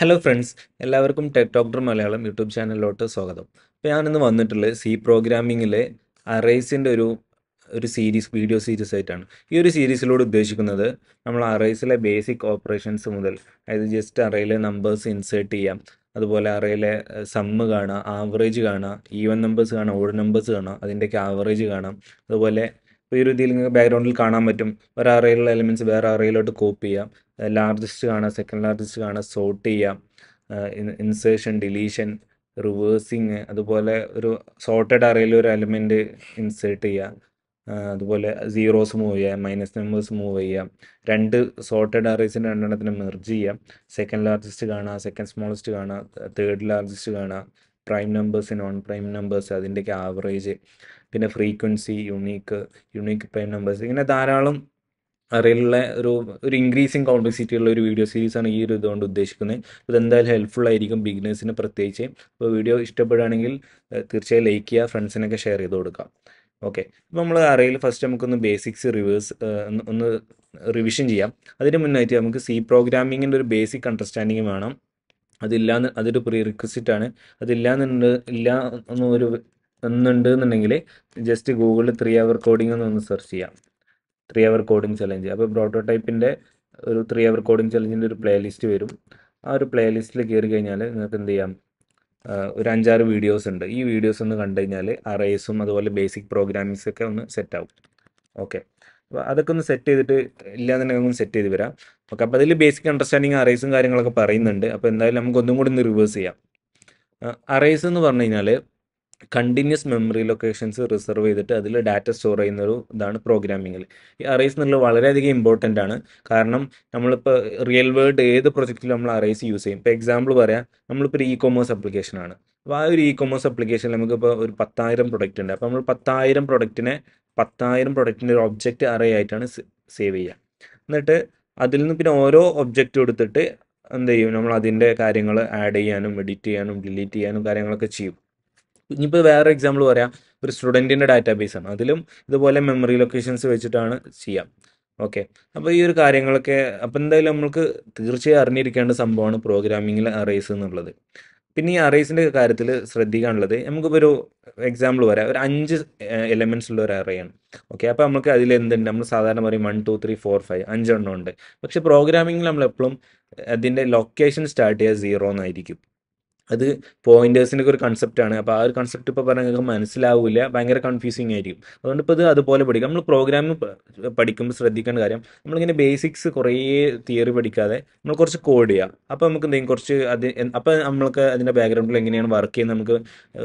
hello friends എല്ലാവർക്കും tech doctor Malayalam YouTube ചാനലിലോട്ട് സ്വാഗതം അപ്പോൾ ഞാനിന്ന് വന്നിട്ടുള്ളത് സി പ്രോഗ്രാമിങ്ങിലെ അറേസിൻ്റെ ഒരു ഒരു സീരീസ് വീഡിയോ സീരീസ് ആയിട്ടാണ് ഈ ഒരു സീരീസിലൂടെ ഉദ്ദേശിക്കുന്നത് നമ്മൾ അറേസിലെ ബേസിക് ഓപ്പറേഷൻസ് മുതൽ അതായത് ജസ്റ്റ് അറേയിലെ നമ്പേഴ്സ് ഇൻസേർട്ട് ചെയ്യാം അതുപോലെ അറയിലെ സമ്മ് കാണാം ആവറേജ് കാണാം ഈവൻ നമ്പേഴ്സ് കാണാം ഓഡ് നമ്പേഴ്സ് കാണാം അതിൻ്റെയൊക്കെ ആവറേജ് കാണാം അതുപോലെ അപ്പോൾ ഈ രീതിയിൽ നിങ്ങൾക്ക് ബാക്ക്ഗ്രൗണ്ടിൽ കാണാൻ പറ്റും ഒരു അറയിലുള്ള എലിമെൻറ്റ്സ് വേറെ അറയിലോട്ട് കോപ്പി ചെയ്യാം ലാർജസ്റ്റ് കാണാം സെക്കൻഡ് ലാർജസ്റ്റ് കാണാം സോർട്ട് ചെയ്യാം ഇൻസേഷൻ ഡിലീഷൻ റിവേഴ്സിങ് അതുപോലെ ഒരു സോർട്ടഡ് അറയിൽ ഒരു എലിമെൻറ്റ് ഇൻസേർട്ട് ചെയ്യാം അതുപോലെ സീറോസ് മൂവ് ചെയ്യാം മൈനസ് നമ്പേഴ്സ് മൂവ് ചെയ്യാം രണ്ട് സോർട്ടഡ് അറേസിൻ്റെ രണ്ടെണ്ണത്തിന് മെർജ് ചെയ്യാം സെക്കൻഡ് ലാർജസ്റ്റ് കാണാം സെക്കൻഡ് സ്മോളസ്റ്റ് കാണാം തേർഡ് ലാർജസ്റ്റ് കാണാം prime numbers non prime numbers അതിൻ്റെയൊക്കെ ആവറേജ് പിന്നെ frequency unique unique prime numbers ഇങ്ങനെ ധാരാളം അറിയിലുള്ള ഒരു ഒരു ഇൻക്രീസിങ് ഉള്ള ഒരു വീഡിയോ സീരീസാണ് ഈ ഒരു ഇതുകൊണ്ട് ഉദ്ദേശിക്കുന്നത് അപ്പോൾ എന്തായാലും ഹെൽപ്ഫുൾ ആയിരിക്കും ബിഗിനേഴ്സിന് പ്രത്യേകിച്ച് അപ്പോൾ വീഡിയോ ഇഷ്ടപ്പെടുകയാണെങ്കിൽ തീർച്ചയായും ലൈക്ക് ചെയ്യുക ഫ്രണ്ട്സിനൊക്കെ ഷെയർ ചെയ്ത് കൊടുക്കാം ഓക്കെ അപ്പോൾ നമ്മൾ അറിയിൽ ഫസ്റ്റ് നമുക്കൊന്ന് ബേസിക്സ് റിവേഴ്സ് ഒന്ന് റിവിഷൻ ചെയ്യാം അതിന് മുന്നായിട്ട് നമുക്ക് സി പ്രോഗ്രാമിങ്ങിൻ്റെ ഒരു ബേസിക് അണ്ടർസ്റ്റാൻഡിങ് വേണം അതില്ലാന്ന് അതൊരു പ്രീ റിക്വസിറ്റ് ആണ് അതില്ലാന്നുണ്ട് ഇല്ല എന്നൊരു എന്നുണ്ട് എന്നുണ്ടെങ്കിൽ ജസ്റ്റ് ഗൂഗിളിൽ ത്രീ അവർ കോഡിംഗ് എന്നൊന്ന് സെർച്ച് ചെയ്യാം ത്രീ അവർ കോഡിംഗ് ചലഞ്ച് അപ്പോൾ പ്രോട്ടോടൈപ്പിൻ്റെ ഒരു ത്രീ അവർ കോഡിംഗ് ചലഞ്ചിൻ്റെ ഒരു പ്ലേലിസ്റ്റ് വരും ആ ഒരു പ്ലേലിസ്റ്റിൽ കയറി കഴിഞ്ഞാൽ നിങ്ങൾക്ക് എന്ത് ചെയ്യാം ഒരു അഞ്ചാറ് വീഡിയോസ് ഉണ്ട് ഈ വീഡിയോസ് ഒന്ന് കണ്ടു കഴിഞ്ഞാൽ അറേസും അതുപോലെ ബേസിക് പ്രോഗ്രാമിങ്സ് ഒക്കെ ഒന്ന് സെറ്റ് ആവും ഓക്കെ അപ്പോൾ അതൊക്കെ ഒന്ന് സെറ്റ് ചെയ്തിട്ട് ഇല്ലാന്നുണ്ടെങ്കിൽ ഒന്ന് സെറ്റ് ചെയ്ത് വരാം ഓക്കെ അപ്പോൾ അതിൽ ബേസിക് അണ്ടർസ്റ്റാൻഡിങ് അറേസും കാര്യങ്ങളൊക്കെ പറയുന്നുണ്ട് അപ്പോൾ എന്തായാലും നമുക്ക് ഒന്നും കൂടി ഒന്ന് റിവേഴ്സ് ചെയ്യാം അറേസ് എന്ന് പറഞ്ഞു കഴിഞ്ഞാൽ കണ്ടിന്യൂസ് മെമ്മറി ലൊക്കേഷൻസ് റിസർവ് ചെയ്തിട്ട് അതിൽ ഡാറ്റ സ്റ്റോർ ചെയ്യുന്ന ഒരു ഇതാണ് പ്രോഗ്രാമിങ്ങിൽ ഈ അറേസ് എന്നുള്ളത് വളരെയധികം ഇമ്പോർട്ടൻ്റ് ആണ് കാരണം നമ്മളിപ്പോൾ റിയൽ വേൾഡ് ഏത് പ്രൊജക്റ്റിലും നമ്മൾ അറേസ് യൂസ് ചെയ്യും ഇപ്പോൾ എക്സാമ്പിൾ പറയാം നമ്മളിപ്പോൾ ഇ കൊമേഴ്സ് ആപ്ലിക്കേഷൻ ആണ് അപ്പോൾ ആ ഒരു ഇ കൊമേഴ്സ് അപ്ലിക്കേഷൻ നമുക്കിപ്പോൾ ഒരു പത്തായിരം പ്രൊഡക്റ്റ് ഉണ്ട് അപ്പോൾ നമ്മൾ പത്തായിരം പ്രൊഡക്റ്റിനെ പത്തായിരം പ്രൊഡക്റ്റിൻ്റെ ഒരു ഒബ്ജക്റ്റ് അറേ ആയിട്ടാണ് സേവ് ചെയ്യുക എന്നിട്ട് അതിൽ നിന്ന് പിന്നെ ഓരോ ഒബ്ജക്റ്റ് എടുത്തിട്ട് എന്ത് ചെയ്യും നമ്മൾ അതിൻ്റെ കാര്യങ്ങൾ ആഡ് ചെയ്യാനും എഡിറ്റ് ചെയ്യാനും ഡിലീറ്റ് ചെയ്യാനും കാര്യങ്ങളൊക്കെ ചെയ്യും ഇനിയിപ്പോൾ വേറെ എക്സാമ്പിൾ പറയാം ഒരു സ്റ്റുഡൻറ്റിൻ്റെ ഡാറ്റാബേസ് ആണ് അതിലും ഇതുപോലെ മെമ്മറി ലൊക്കേഷൻസ് വെച്ചിട്ടാണ് ചെയ്യാം ഓക്കെ അപ്പോൾ ഈ ഒരു കാര്യങ്ങളൊക്കെ അപ്പോൾ എന്തായാലും നമ്മൾക്ക് തീർച്ചയായും അറിഞ്ഞിരിക്കേണ്ട സംഭവമാണ് പ്രോഗ്രാമിങ്ങിൽ അറേസ് എന്നുള്ളത് പിന്നെ ഈ അറേസിന്റെ കാര്യത്തിൽ ശ്രദ്ധിക്കാനുള്ളത് നമുക്കിപ്പോൾ ഒരു എക്സാമ്പിൾ പറയാം ഒരു അഞ്ച് എലമെന്റ്സ് ഉള്ള ഒരു അറേയാണ് ഓക്കെ അപ്പോൾ നമുക്ക് അതിൽ എന്തുണ്ട് നമ്മൾ സാധാരണ പറയും one two three four five അഞ്ചെണ്ണം ഉണ്ട് പക്ഷെ പ്രോഗ്രാമിംഗിൽ നമ്മൾ എപ്പോഴും അതിൻ്റെ ലൊക്കേഷൻ സ്റ്റാർട്ട് ചെയ്യുക സീറോ എന്നായിരിക്കും അത് പോയിന്റേഴ്സിൻ്റെ ഒരു കൺസെപ്റ്റാണ് അപ്പോൾ ആ ഒരു കൺസെപ്റ്റ് ഇപ്പോൾ പറഞ്ഞാൽ നിങ്ങൾക്ക് മനസ്സിലാവില്ല ഭയങ്കര കൺഫ്യൂസിങ് ആയിരിക്കും അതുകൊണ്ട് ഇപ്പോൾ ഇത് അതുപോലെ പഠിക്കും നമ്മൾ പ്രോഗ്രാം പഠിക്കുമ്പോൾ ശ്രദ്ധിക്കേണ്ട കാര്യം നമ്മളിങ്ങനെ ബേസിക്സ് കുറേ തിയറി പഠിക്കാതെ നമ്മൾ കുറച്ച് കോഡ് ചെയ്യുക അപ്പോൾ നമുക്ക് എന്തെങ്കിലും കുറച്ച് അത് അപ്പോൾ നമ്മൾക്ക് അതിൻ്റെ ബാക്ക്ഗ്രൗണ്ടിൽ എങ്ങനെയാണ് വർക്ക് ചെയ്യുന്നത് നമുക്ക്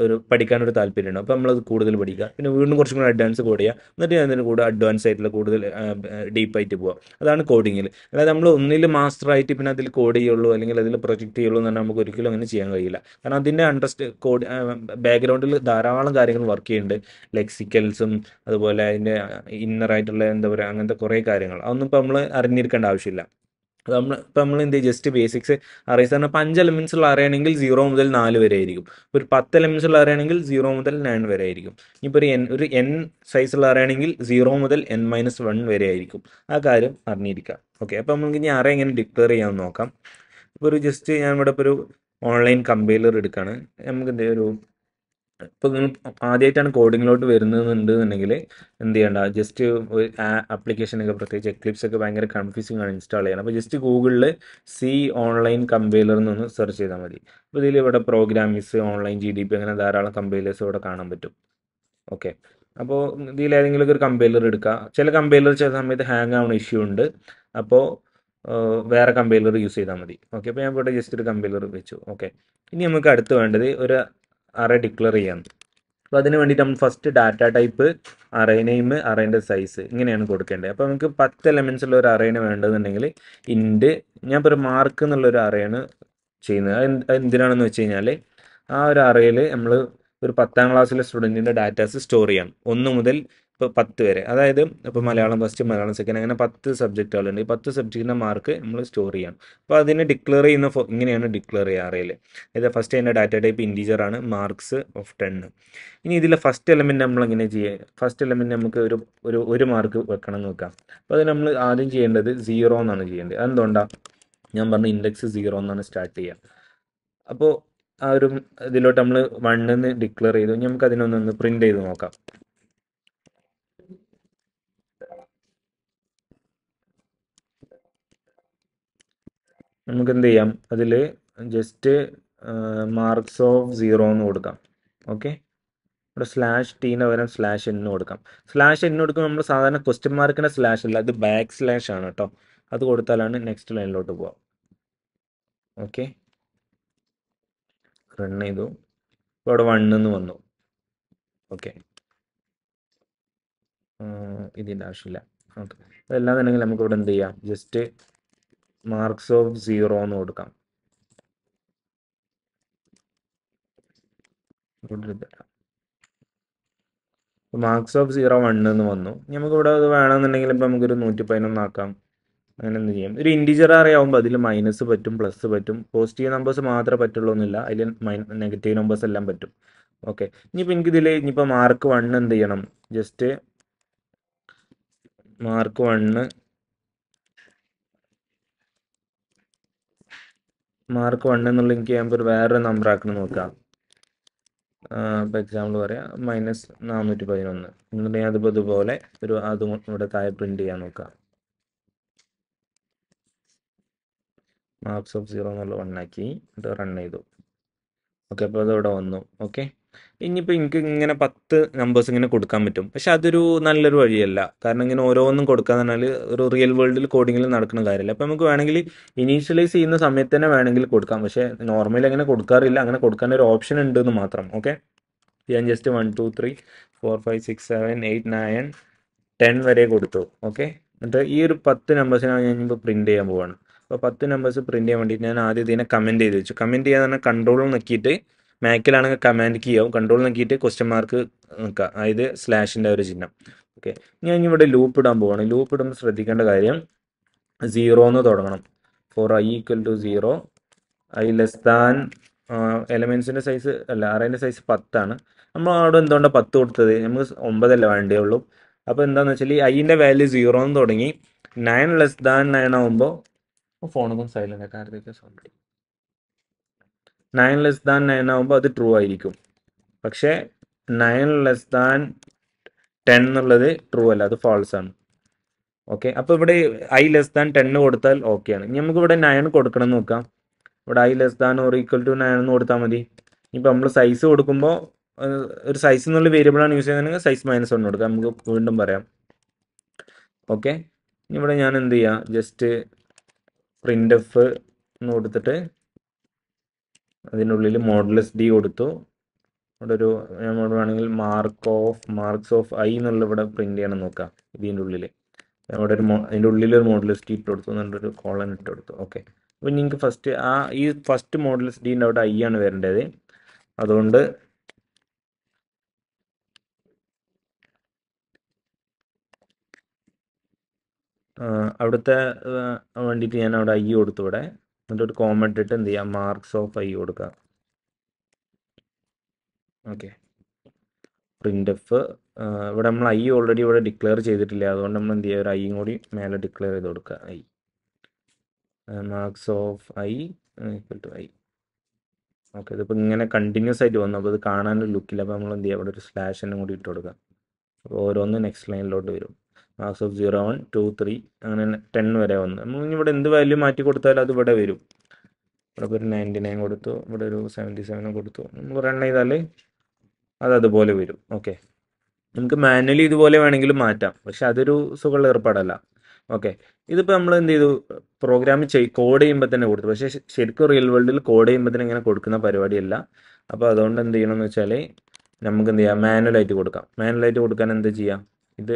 ഒരു പഠിക്കാനൊരു താല്പര്യമുണ്ട് അപ്പോൾ നമ്മളത് കൂടുതൽ പഠിക്കുക പിന്നെ വീണ്ടും കുറച്ചും കൂടി അഡ്വാൻസ് കോഡ് ചെയ്യുക എന്നിട്ട് അതിന് കൂടെ അഡ്വാൻസ് ആയിട്ടുള്ള കൂടുതൽ ഡീപ്പായിട്ട് പോവുക അതാണ് കോഡിങ്ങിൽ അതായത് നമ്മൾ ഒന്നിൽ മാസ്റ്ററായിട്ട് പിന്നെ അതിൽ കോഡ് ചെയ്യുള്ളൂ അല്ലെങ്കിൽ അതിൽ പ്രൊജക്റ്റ് ചെയ്യുള്ളൂ എന്ന് പറഞ്ഞാൽ നമുക്ക് ഒരിക്കലും അങ്ങനെ ചെയ്യാൻ കഴിയും അറിയില്ല കാരണം അതിൻ്റെ അണ്ടർസ്റ്റ് കോഡ് ബാക്ക്ഗ്രൗണ്ടിൽ ധാരാളം കാര്യങ്ങൾ വർക്ക് ചെയ്യുന്നുണ്ട് ലെക്സിക്കൽസും അതുപോലെ അതിൻ്റെ ഇന്നറായിട്ടുള്ള എന്താ പറയുക അങ്ങനത്തെ കുറേ കാര്യങ്ങൾ അതൊന്നും ഇപ്പോൾ നമ്മൾ അറിഞ്ഞിരിക്കേണ്ട ആവശ്യമില്ല നമ്മൾ ഇപ്പം നമ്മൾ എന്ത് ജസ്റ്റ് ബേസിക്സ് അറിയാം തന്നെ ഇപ്പോൾ അഞ്ച് എലമെൻസ് ഉള്ള അറിയണമെങ്കിൽ സീറോ മുതൽ നാല് വരെ ആയിരിക്കും ഒരു പത്ത് എലമെൻസ് ഉള്ള അറിയണമെങ്കിൽ സീറോ മുതൽ നയൻ വരെ ആയിരിക്കും ഇപ്പോൾ ഒരു എൻ ഒരു എൻ സൈസ് ഉള്ള അറിയണമെങ്കിൽ സീറോ മുതൽ എൻ മൈനസ് വൺ വരെ ആയിരിക്കും ആ കാര്യം അറിഞ്ഞിരിക്കുക ഓക്കെ അപ്പോൾ നമുക്ക് ഇനി അറിയാം എങ്ങനെ ഡിക്ലെയർ ചെയ്യാമെന്ന് നോക്കാം ഇപ്പോൾ ഒരു ജസ്റ്റ് ഞാൻ ഇവിടെ ഇപ്പോൾ ഒരു ഓൺലൈൻ കമ്പൈലർ എടുക്കുകയാണ് നമുക്ക് എന്ത് ഒരു ഇപ്പോൾ നിങ്ങൾ ആദ്യമായിട്ടാണ് കോഡിങ്ങിലോട്ട് വരുന്നതെന്നുണ്ടെന്നുണ്ടെങ്കിൽ എന്ത് ചെയ്യണ്ട ജസ്റ്റ് ഒരു ആപ്ലിക്കേഷനൊക്കെ പ്രത്യേകിച്ച് എക്ലിപ്സ് ഒക്കെ ഭയങ്കര കൺഫ്യൂസിംഗ് ആണ് ഇൻസ്റ്റാൾ ചെയ്യണം അപ്പോൾ ജസ്റ്റ് ഗൂഗിളിൽ സി ഓൺലൈൻ കമ്പൈലർ എന്നൊന്ന് സെർച്ച് ചെയ്താൽ മതി അപ്പോൾ ഇതിൽ ഇവിടെ Programiz online G D P അങ്ങനെ ധാരാളം കമ്പൈലേഴ്സ് ഇവിടെ കാണാൻ പറ്റും ഓക്കെ അപ്പോൾ ഇതിൽ ഏതെങ്കിലുമൊക്കെ ഒരു കമ്പൈലർ എടുക്കുക ചില കമ്പൈലർ ചില സമയത്ത് ഹാങ് ആവുന്ന ഇഷ്യൂ ഉണ്ട് അപ്പോൾ വേറെ കമ്പൈലർ യൂസ് ചെയ്താൽ മതി ഓക്കെ അപ്പോൾ ഞാൻ ഇവിടെ ജസ്റ്റ് ഒരു കമ്പൈലർ വെച്ചു ഓക്കെ ഇനി നമുക്ക് അടുത്ത് വേണ്ടത് ഒരു അറേ ഡിക്ലെയർ ചെയ്യാം അപ്പോൾ അതിന് വേണ്ടിയിട്ട് നമ്മൾ first data type array name അറേൻ്റെ സൈസ് ഇങ്ങനെയാണ് കൊടുക്കേണ്ടത് അപ്പോൾ നമുക്ക് പത്ത് എലമെൻസ് ഉള്ള ഒരു അറേനെ വേണ്ടതെന്നുണ്ടെങ്കിൽ ഇൻഡ് ഞാൻ ഇപ്പോൾ ഒരു മാർക്ക് എന്നുള്ളൊരു അറേയാണ് ചെയ്യുന്നത് അത് എന്തിനാണെന്ന് വെച്ച് കഴിഞ്ഞാൽ ആ ഒരു അറേയിൽ നമ്മൾ ഒരു പത്താം ക്ലാസ്സിലെ സ്റ്റുഡൻറ്റിൻ്റെ ഡാറ്റാസ് സ്റ്റോർ ചെയ്യാം ഒന്ന് മുതൽ ഇപ്പോൾ പത്ത് വരെ അതായത് ഇപ്പോൾ മലയാളം ഫസ്റ്റ് മലയാളം സെക്കൻഡ് അങ്ങനെ പത്ത് സബ്ജക്റ്റുകളുണ്ട് ഈ പത്ത് സബ്ജക്റ്റിൻ്റെ മാർക്ക് നമ്മൾ സ്റ്റോർ ചെയ്യണം അപ്പോൾ അതിനെ ഡിക്ലെയർ ചെയ്യുന്ന ഇങ്ങനെയാണ് ഡിക്ലെയർ ചെയ്യാറിൽ അതായത് ഫസ്റ്റ് അതിൻ്റെ ഡാറ്റ ടൈപ്പ് ഇൻറ്റീജറാണ് ആണ് മാർക്സ് ഓഫ് ടെൻ ഇനി ഇതിലെ ഫസ്റ്റ് എലമെൻറ്റ് നമ്മൾ എങ്ങനെ ചെയ്യുക ഫസ്റ്റ് എലമെൻറ്റ് നമുക്ക് ഒരു ഒരു ഒരു മാർക്ക് വെക്കണം എന്ന് വെക്കാം അപ്പോൾ അത് നമ്മൾ ആദ്യം ചെയ്യേണ്ടത് സീറോ എന്നാണ് ചെയ്യേണ്ടത് അതെന്തുകൊണ്ടാണ് ഞാൻ പറഞ്ഞ ഇൻഡെക്സ് സീറോ എന്നാണ് സ്റ്റാർട്ട് ചെയ്യുക അപ്പോൾ ആ ഒരു ഇതിലോട്ട് നമ്മൾ വണ്ണെന്ന് ഡിക്ലെയർ ചെയ്തു നമുക്ക് അതിനൊന്നൊന്ന് പ്രിൻറ്റ് ചെയ്ത് നോക്കാം നമുക്ക് എന്ത് ചെയ്യാം അതിൽ ജസ്റ്റ് മാർക്സ് ഓഫ് സീറോ എന്ന് കൊടുക്കാം ഓക്കെ ഇവിടെ സ്ലാഷ് ടീന് പകരം സ്ലാഷ് എന്ന് കൊടുക്കാം സ്ലാഷ് എന്ന് കൊടുക്കുമ്പോൾ നമ്മൾ സാധാരണ ക്വസ്റ്റ്യൻ മാർക്കിൻ്റെ സ്ലാഷ് അല്ല അത് ബാക്ക് സ്ലാഷ് ആണ് കേട്ടോ അത് കൊടുത്താലാണ് നെക്സ്റ്റ് ലൈനിലോട്ട് പോവാം ഓക്കെ റൺ ചെയ്തു ഇവിടെ എന്ന് വന്നു ഓക്കെ ഇതിൻ്റെ ആവശ്യമില്ല ഓക്കെ അതല്ലാന്നുണ്ടെങ്കിൽ നമുക്ക് ഇവിടെ എന്ത് ചെയ്യാം ജസ്റ്റ് മാർക്സ് ഓഫ് സീറോ എന്ന് കൊടുക്കാം മാർക്സ് ഓഫ് സീറോ വൺ എന്ന് വന്നു നമുക്കിവിടെ അത് വേണമെന്നുണ്ടെങ്കിൽ ഇപ്പം നമുക്കൊരു നൂറ്റി പതിനൊന്നാക്കാം അങ്ങനെ എന്ത് ചെയ്യാം ഒരു ഇൻറ്റിജർ അറിയാവുമ്പോൾ അതിൽ മൈനസ് പറ്റും പ്ലസ് പറ്റും പോസിറ്റീവ് നമ്പേഴ്സ് മാത്രമേ പറ്റുള്ളൂ എന്നില്ല അതിൽ നെഗറ്റീവ് നമ്പേഴ്സ് എല്ലാം പറ്റും ഓക്കെ ഇനിയിപ്പോൾ എനിക്കിതിൽ ഇനിയിപ്പോൾ മാർക്ക് വണ്ണ് എന്ത് ചെയ്യണം just mark one mark one എന്നുള്ള എനിക്ക് ഞാനിപ്പോൾ വേറൊരു നമ്പർ ആക്കണം നോക്കാം ഇപ്പോൾ എക്സാമ്പിൾ പറയാം മൈനസ് നാനൂറ്റി പതിനൊന്ന് എന്നിട്ട് ഞാൻ അതിപ്പോൾ ഇതുപോലെ ഒരു അതും ഇവിടെ താഴെ പ്രിൻറ്റ് ചെയ്യാൻ നോക്കാം മാർക്സ് ഓഫ് സീറോ എന്നുള്ള വണ്ണാക്കി എന്നിട്ട് റൺ ചെയ്തു ഓക്കെ അപ്പോൾ അത് ഇവിടെ വന്നു ഓക്കെ ഇനിയിപ്പോൾ എനിക്ക് ഇങ്ങനെ പത്ത് നമ്പേഴ്സ് ഇങ്ങനെ കൊടുക്കാൻ പറ്റും പക്ഷെ അതൊരു നല്ലൊരു വഴിയല്ല കാരണം ഇങ്ങനെ ഓരോന്നും കൊടുക്കാന്ന് പറഞ്ഞാൽ ഒരു റിയൽ വേൾഡിൽ കോഡിങ്ങിൽ നടക്കുന്ന കാര്യമല്ല അപ്പോൾ നമുക്ക് വേണമെങ്കിൽ ഇനീഷ്യലൈസ് ചെയ്യുന്ന സമയത്ത് തന്നെ വേണമെങ്കിൽ കൊടുക്കാം പക്ഷേ നോർമലി അങ്ങനെ കൊടുക്കാറില്ല അങ്ങനെ കൊടുക്കാൻ ഒരു ഓപ്ഷൻ എന്ന് മാത്രം ഓക്കെ ഞാൻ just one two three four five six seven eight nine ten വരെ കൊടുത്തു ഓക്കെ എന്നിട്ട് ഈ ഒരു പത്ത് നമ്പേഴ്സിനാണ് ഞാൻ ഇപ്പോൾ പ്രിൻറ്റ് ചെയ്യാൻ പോവാണ് അപ്പോൾ പത്ത് നമ്പേഴ്സ് പ്രിൻറ്റ് ചെയ്യാൻ വേണ്ടിയിട്ട് ഞാൻ ആദ്യം ഇതിനെ കമൻറ്റ് ചെയ്ത് വെച്ചു കമൻറ്റ് ചെയ്യാൻ തന്നെ കൺട്രോൾ നിൽക്കിയിട്ട് മാക്കിലാണെങ്കിൽ കമാൻഡ് കീ ആവും കൺട്രോൾ നോക്കിയിട്ട് ക്വസ്റ്റ്യൻ മാർക്ക് നോക്കുക അതായത് സ്ലാഷിൻ്റെ ഒരു ചിഹ്നം ഓക്കെ ഞാൻ ഇവിടെ ലൂപ്പ് ഇടാൻ പോവാണ് ലൂപ്പ് ഇടുമ്പോൾ ശ്രദ്ധിക്കേണ്ട കാര്യം സീറോ എന്ന് തുടങ്ങണം for I equal to zero I less than എലമെൻസിൻ്റെ സൈസ് അല്ല അറേൻ്റെ സൈസ് പത്താണ് നമ്മൾ അവിടെ എന്തുകൊണ്ടാണ് പത്ത് കൊടുത്തത് നമുക്ക് ഒമ്പതല്ല വേണ്ടേ ഉള്ളൂ അപ്പോൾ എന്താണെന്ന് വെച്ചാൽ ഈ ഐൻ്റെ വാല്യൂ സീറോ എന്ന് തുടങ്ങി നയൻ ലെസ് ദാൻ നയൻ ആകുമ്പോൾ ഫോണൊക്കെ സൈലൻ്റ് കാർത്തേക്ക് sorry nine less than nine ആകുമ്പോൾ അത് ട്രൂ ആയിരിക്കും പക്ഷേ നയൻ ലെസ് ദാൻ ടെൻ എന്നുള്ളത് ട്രൂ അല്ല അത് ഫാൾസ് ആണ് ഓക്കെ അപ്പോൾ ഇവിടെ ഐ ലെസ് ദാൻ ടെൻ കൊടുത്താൽ ആണ് ഇനി നമുക്ക് ഇവിടെ നയൻ കൊടുക്കണം നോക്കാം ഇവിടെ I less than or equal to nine എന്ന് കൊടുത്താൽ മതി ഇപ്പം നമ്മൾ സൈസ് കൊടുക്കുമ്പോൾ ഒരു സൈസ് എന്നുള്ള വേരിയബിളാണ് യൂസ് ചെയ്യുന്നതെങ്കിൽ സൈസ് മൈനസ് ഒന്ന് കൊടുക്കാം നമുക്ക് വീണ്ടും പറയാം ഓക്കെ ഇവിടെ ഞാൻ എന്ത് ചെയ്യാം ജസ്റ്റ് പ്രിൻ്റ് എഫ് എന്ന് കൊടുത്തിട്ട് അതിനുള്ളിൽ മോഡലസ് ഡി കൊടുത്തു ഇവിടെ ഒരു നമ്മൾ വേണമെങ്കിൽ mark of marks of I എന്നുള്ള ഇവിടെ പ്രിന്റ് ചെയ്യണം നോക്കാം ഇതിൻ്റെ ഉള്ളിൽ അവിടെ ഒരു അതിൻ്റെ ഉള്ളിൽ ഒരു മോഡലസ് ഡി ഇട്ട് കൊടുത്തു എന്നിട്ട് ഒരു കോളൻ ഇട്ട് കൊടുത്തു ഓക്കെ അപ്പോൾ നിങ്ങൾക്ക് ഫസ്റ്റ് ആ ഈ ഫസ്റ്റ് മോഡലസ് ഡീൻ്റെ അവിടെ ഐ ആണ് വരേണ്ടത് അതുകൊണ്ട് അവിടുത്തെ വേണ്ടിയിട്ട് ഞാൻ അവിടെ ഐ കൊടുത്തു ഇവിടെ എന്നിട്ട് ഒരു കോമ ഇട്ടിട്ട് എന്ത് ചെയ്യാം മാർക്സ് ഓഫ് ഐ കൊടുക്കുക ഓക്കെ പ്രിൻ്റ് എഫ് ഇവിടെ നമ്മൾ ഐ ഓൾറെഡി ഇവിടെ ഡിക്ലെയർ ചെയ്തിട്ടില്ല അതുകൊണ്ട് നമ്മൾ എന്ത് ചെയ്യുക ഒരു ഐയും കൂടി മേലെ ഡിക്ലെയർ ചെയ്ത് കൊടുക്കുക I marks of I equal to I okay ഇതിപ്പോൾ ഇങ്ങനെ കണ്ടിന്യൂസ് ആയിട്ട് വന്നു അപ്പോൾ ഇത് കാണാൻ ലുക്കില്ല അപ്പോൾ നമ്മൾ എന്ത് ചെയ്യുക ഇവിടെ ഒരു സ്ലാഷിനും കൂടി ഇട്ട് കൊടുക്കുക അപ്പോൾ ഓരോന്ന് നെക്സ്റ്റ് ലൈനിലോട്ട് വരും marks of zero one two three അങ്ങനെ ടെൻ വരെ വന്നു നമ്മൾ ഇവിടെ എന്ത് വാല്യൂ മാറ്റി കൊടുത്താലും അത് ഇവിടെ വരും ഇവിടെ ഒരു നയൻറ്റി നയൻ കൊടുത്തു ഇവിടെ ഒരു സെവൻറ്റി സെവനും കൊടുത്തു നമ്മൾ റൺ ചെയ്താൽ അത് അതുപോലെ വരും ഓക്കെ നമുക്ക് മാനുവലി ഇതുപോലെ വേണമെങ്കിലും മാറ്റാം പക്ഷെ അതൊരു സുഖമുള്ള ഏർപ്പാടല്ല ഓക്കെ ഇതിപ്പോൾ നമ്മൾ എന്ത് ചെയ്തു പ്രോഗ്രാം ചെയ് കോഡ് ചെയ്യുമ്പോൾ തന്നെ കൊടുത്തു പക്ഷേ ശരിക്കും റിയൽ വേൾഡിൽ കോഡ് ചെയ്യുമ്പോൾ തന്നെ ഇങ്ങനെ കൊടുക്കുന്ന പരിപാടിയല്ല അപ്പോൾ അതുകൊണ്ട് എന്ത് ചെയ്യണമെന്ന് വെച്ചാൽ നമുക്ക് എന്ത് ചെയ്യാം മാനുവലായിട്ട് കൊടുക്കാം മാനുവലായിട്ട് കൊടുക്കാൻ എന്താ ചെയ്യാം ഇത്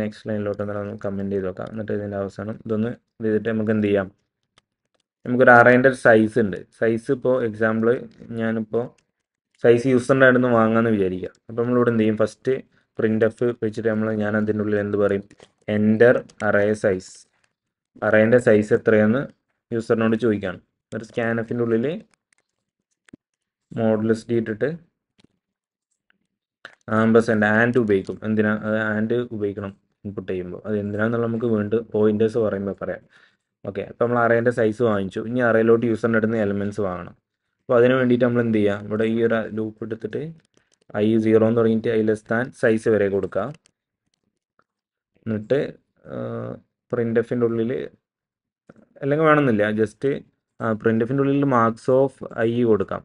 നെക്സ്റ്റ് ലൈനിലോട്ട് ഒന്ന് കമൻറ്റ് ചെയ്ത് നോക്കാം എന്നിട്ട് ഇതിൻ്റെ അവസാനം ഇതൊന്ന് ചെയ്തിട്ട് നമുക്ക് എന്ത് ചെയ്യാം നമുക്കൊരു അറേൻ്റെ ഒരു സൈസ് ഉണ്ട് സൈസ് ഇപ്പോൾ എക്സാമ്പിൾ ഞാനിപ്പോൾ സൈസ് യൂസ് ഉണ്ടായിരുന്നു വാങ്ങാമെന്ന് വിചാരിക്കുക അപ്പോൾ നമ്മളിവിടെ എന്ത് ചെയ്യും ഫസ്റ്റ് പ്രിൻ്റ് എഫ് വെച്ചിട്ട് നമ്മൾ ഞാൻ അതിൻ്റെ ഉള്ളിൽ എന്ത് പറയും എൻ്റർ അറേ സൈസ് അറേൻ്റെ സൈസ് എത്രയെന്ന് യൂസറിനോട് ചോദിക്കുകയാണ് ഒരു സ്കാൻ എഫിൻ്റെ ഉള്ളിൽ മോഡലിസ്റ്റ് ഇട്ടിട്ട് ആംബസൻ്റ് ആൻഡ് ഉപയോഗിക്കും എന്തിനാ ആൻഡ് ഉപയോഗിക്കണം ഇൻപുട്ട് ചെയ്യുമ്പോൾ അത് എന്തിനാണെന്നുള്ള നമുക്ക് വീണ്ടും പോയിന്റേഴ്സ് പറയുമ്പോൾ പറയാം ഓക്കെ അപ്പോൾ നമ്മൾ അറേൻ്റെ സൈസ് വാങ്ങിച്ചു ഇനി അറേയിലോട്ട് യൂസറിൻ്റെ അടുത്ത് എലമെൻറ്റ്സ് വാങ്ങണം അപ്പോൾ അതിന് വേണ്ടിയിട്ട് നമ്മൾ എന്ത് ചെയ്യുക ഇവിടെ ഈ ഒരു ലൂപ്പ് എടുത്തിട്ട് ഐ സീറോ എന്ന് തുടങ്ങിയിട്ട് ഐ ലെസ് താൻ സൈസ് വരെ കൊടുക്കുക എന്നിട്ട് പ്രിൻ്റ് എഫിൻ്റെ ഉള്ളിൽ അല്ലെങ്കിൽ വേണമെന്നില്ല ജസ്റ്റ് പ്രിൻ്റ് എഫിൻ്റെ ഉള്ളിൽ മാർക്സ് ഓഫ് ഐ കൊടുക്കാം